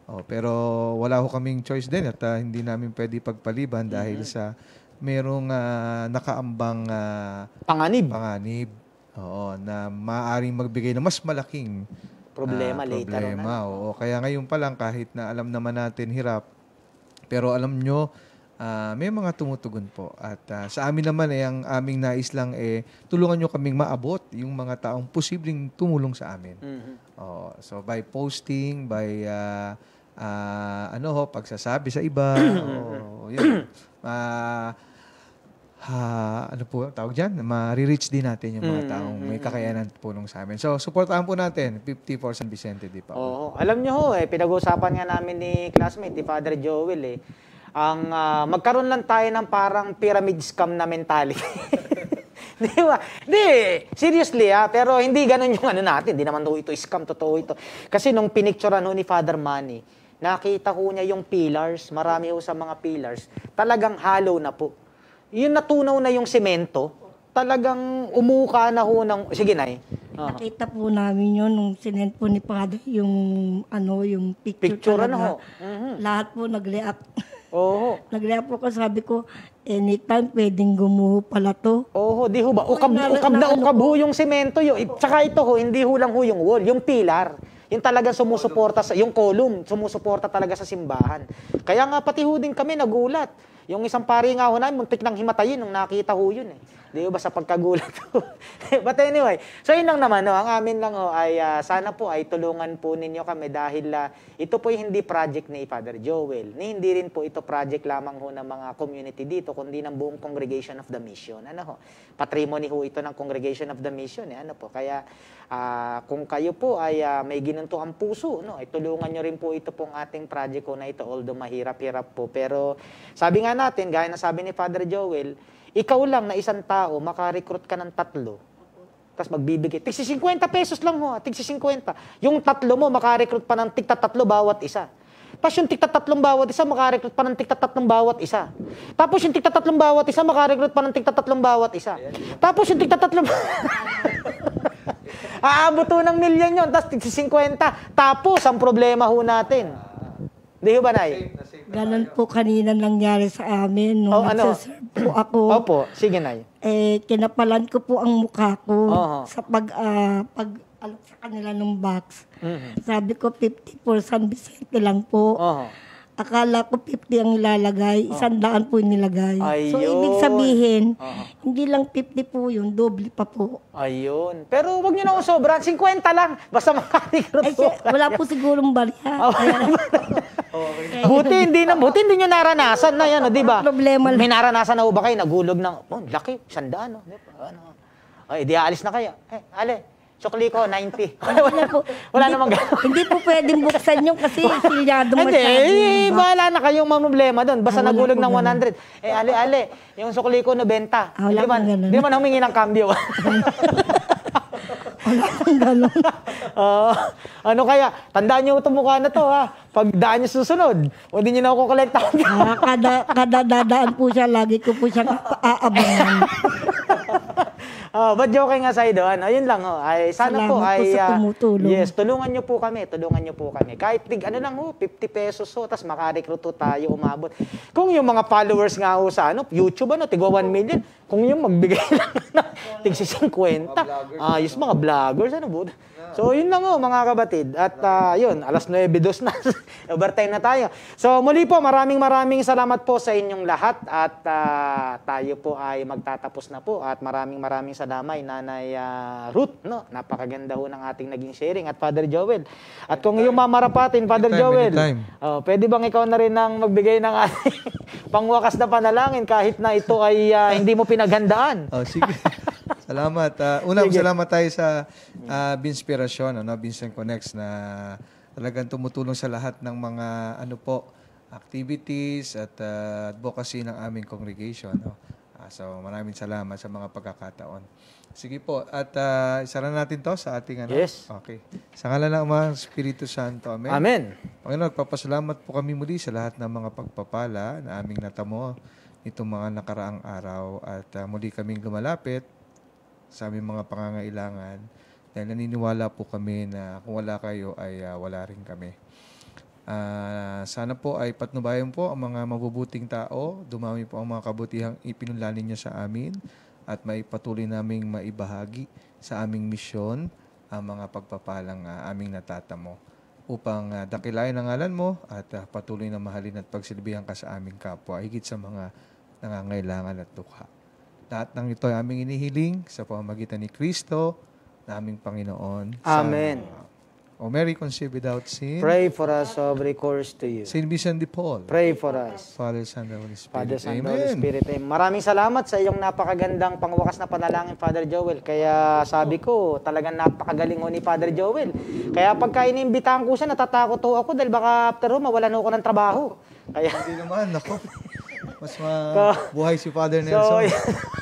Oh, pero wala ho kaming choice din at uh, hindi namin pwede pagpaliban mm-hmm. dahil mm-hmm. sa merong uh, nakaambang uh, panganib. Panganib. Oo, na maaring magbigay ng mas malaking problema, uh, later problema. on. Ano? Oo, kaya ngayon pa lang kahit na alam naman natin hirap, pero alam nyo, uh, may mga tumutugon po. At uh, sa amin naman, eh, ang aming nais lang, eh, tulungan nyo kaming maabot yung mga taong posibleng tumulong sa amin. Mm-hmm. Oh, so by posting, by... Uh, uh, ano ho, pagsasabi sa iba. o, yun. Uh, uh, ano po tawag dyan? Marireach din natin yung mga mm, taong mm, may mm, kakayanan tulong sa amin. So, supportahan po natin 54 San Vicente di pa. Oo. Alam nyo ho, eh, pinag-uusapan nga namin ni classmate, ni Father Joel eh, ang uh, magkaroon lang tayo ng parang pyramid scam na mentality. Di ba? Di, seriously ah, pero hindi ganun yung ano natin. Hindi naman ito, ito scam, totoo ito. Kasi nung pinicturean no, ni Father Manny, Nakita ko niya yung pillars, marami ho sa mga pillars, talagang hollow na po. Yung natunaw na yung semento, talagang umuka na ho ng... Sige, Nay. Uh-huh. Nakita po namin yun nung sinend po ni Father yung, ano, yung picture. Picture ano ho. Mm-hmm. Lahat po nag-react. Oo. nag-react po ko, sabi ko, anytime pwedeng gumuho pala to. Oo, di ho ba? Ukab, ukab na, na ukab ho yung semento yun. Tsaka ito ho, hindi ho lang ho yung wall, yung pilar. Yung talagang sumusuporta sa, yung column, sumusuporta talaga sa simbahan. Kaya nga pati ho din kami nagulat. Yung isang pari nga ho namin, muntik nang himatayin nung nakita ho yun eh. Di ba sa pagkagulat? But anyway, so yun lang naman. No? Ang amin lang ho, oh, ay uh, sana po ay tulungan po ninyo kami dahil uh, ito po yung hindi project ni Father Joel. Ni hindi rin po ito project lamang ho ng mga community dito, kundi ng buong Congregation of the Mission. Ano ho? Patrimony ho ito ng Congregation of the Mission. Eh? Ano po? Kaya uh, kung kayo po ay uh, may ginunto ang puso, no? ay tulungan nyo rin po ito pong ating project ko na ito. Although mahirap-hirap po. Pero sabi nga natin, gaya na sabi ni Father Joel, ikaw lang na isang tao, makarecruit ka ng tatlo, tapos magbibigay. Tigsi 50 pesos lang ho, ah. tigsi 50. Yung tatlo mo, makarecruit pa ng tigta tatlo bawat isa. Tapos yung tigta tatlong bawat isa, makarecruit pa ng tigta tatlong bawat isa. Tapos yung tigta tatlong bawat isa, makarecruit pa ng tigta tatlong bawat isa. Tapos yung tigta tatlong... Aabot ng milyon yon, tapos tigsi 50. Tapos, ang problema ho natin, Di ba, Nay? Ganon po kanina nangyari sa amin. Nung oh, ano? po ako. Opo, sige, Nay. Eh, kinapalan ko po ang mukha ko Oho. sa pag, uh, pag alok sa kanila ng box. Mm-hmm. Sabi ko, 50 for San Vicente lang po. Oho. Akala ko 50 ang ilalagay, ah. isang daan po inilagay. Ayun. So, ibig sabihin, Oo. Ah. hindi lang 50 po yun, doble pa po. Ayun. Pero wag nyo na usobra. 50 lang. Basta Eh, makarecruit po. wala po sigurong barya. Okay. Ah, buti hindi na, buti hindi niyo naranasan na yan, o, di ba? Problema lang. May naranasan na ho ba kayo, nagulog ng, oh, laki, sandaan, no? Oh. Ano? Ay, di aalis na kaya. Eh, ale, Tsukli ko, 90. wala, wala, po, wala hindi namang gano'n. hindi po pwedeng buksan yung kasi silyado masyado. Hindi, eh, eh, bahala na kayong mga problema doon. Basta ah, nagulog ng 100. Eh, ale, ale, yung sukli ko, 90. Ah, wala hindi man, hindi man humingi ng cambio. wala uh, ano kaya, tandaan niyo itong mukha na to ha. Pagdaan nyo susunod, o di nyo na ako kolekta. ah, kada, kada dadaan po siya, lagi ko po siya aabangan oh, but joking aside doon, ayun lang oh. Ay sana Salamat po, po ay sa uh, Yes, tulungan niyo po kami, tulungan niyo po kami. Kahit tig ano lang oh, 50 pesos oh, tas makarecruit tayo umabot. Kung yung mga followers nga oh, sa ano, YouTube ano, tigwa 1 million, kung yung magbigay lang ng tig 50, ah, uh, mga vloggers ano, bud. So, yun lang oh, mga kabatid. At uh, yun, alas 9.02 na. Overtime na tayo. So, muli po, maraming maraming salamat po sa inyong lahat. At uh, tayo po ay magtatapos na po. At maraming maraming salamay, Nanay uh, Ruth. No? Napakaganda ho ng ating naging sharing. At Father Joel. At kung iyong mamarapatin, Father anytime, Joel, anytime. Oh, pwede bang ikaw na rin ang magbigay ng ating pangwakas na panalangin kahit na ito ay uh, hindi mo pinaghandaan? Oh, sige. Salamat. Uh, una, salamat tayo sa uh, ah, Binspiration, ano, Vincent Connects na talagang tumutulong sa lahat ng mga ano po, activities at uh, advocacy ng aming congregation. No? Uh, so maraming salamat sa mga pagkakataon. Sige po, at uh, isara natin to sa ating ano? Yes. Okay. Sa ngala ng mga Espiritu Santo. Amen. Amen. Panginoon, papasalamat po kami muli sa lahat ng mga pagpapala na aming natamo nitong mga nakaraang araw at uh, muli kaming lumalapit sa aming mga pangangailangan. Dahil naniniwala po kami na kung wala kayo ay uh, wala rin kami. Uh, sana po ay patnubayan po ang mga mabubuting tao, dumami po ang mga kabutihang ipinunlanin niya sa amin at may patuloy naming maibahagi sa aming misyon ang mga pagpapalang uh, aming natatamo upang uh, dakilayan ang ngalan mo at uh, patuloy na mahalin at pagsilbihan ka sa aming kapwa higit sa mga nangangailangan at dukha. Lahat ng ito ay aming inihiling sa pamamagitan ni Kristo, naming Panginoon. Amen. Sa, O Mary conceived without sin. Pray for us who recourse to you. Saint Vincent de Paul. Pray for us. Father, Son, and Holy Spirit. Father, Son, Amen. Holy Spirit. Amen. Maraming salamat sa iyong napakagandang pangwakas na panalangin, Father Joel. Kaya sabi ko, talagang napakagaling ho ni Father Joel. Kaya pagka inimbitahan ko siya, natatakot ho ako dahil baka after ho, mawalan ho ako ng trabaho. Kaya... Hindi naman, ako. Mas mabuhay so, si Father Nelson.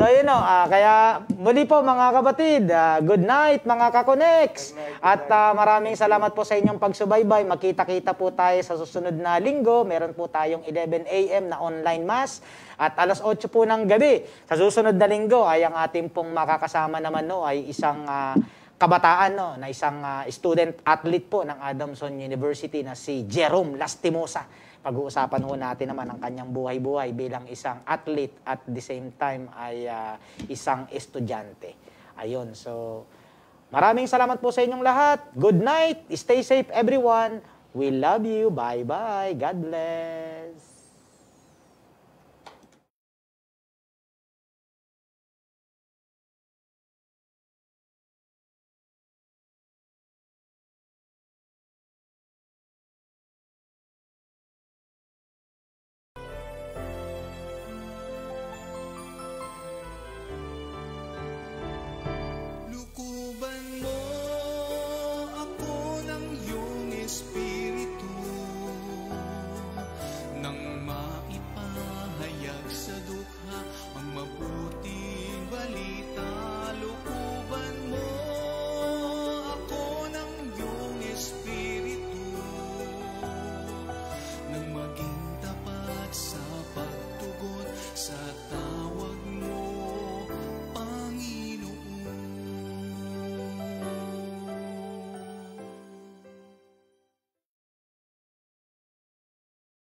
So, so yun know, uh, kaya muli po mga kabatid, uh, ah, good night mga kakonex. At uh, maraming salamat po sa inyong pagsubaybay. Magkita-kita po tayo sa susunod na linggo. Meron po tayong 11 a.m. na online mass at alas 8 po ng gabi. Sa susunod na linggo ay ang ating pong makakasama naman no ay isang uh, kabataan no na isang uh, student athlete po ng Adamson University na si Jerome Lastimosa pag-uusapan ho natin naman ang kanyang buhay-buhay bilang isang athlete at the same time ay uh, isang estudyante. Ayun, so maraming salamat po sa inyong lahat. Good night. Stay safe everyone. We love you. Bye-bye. God bless.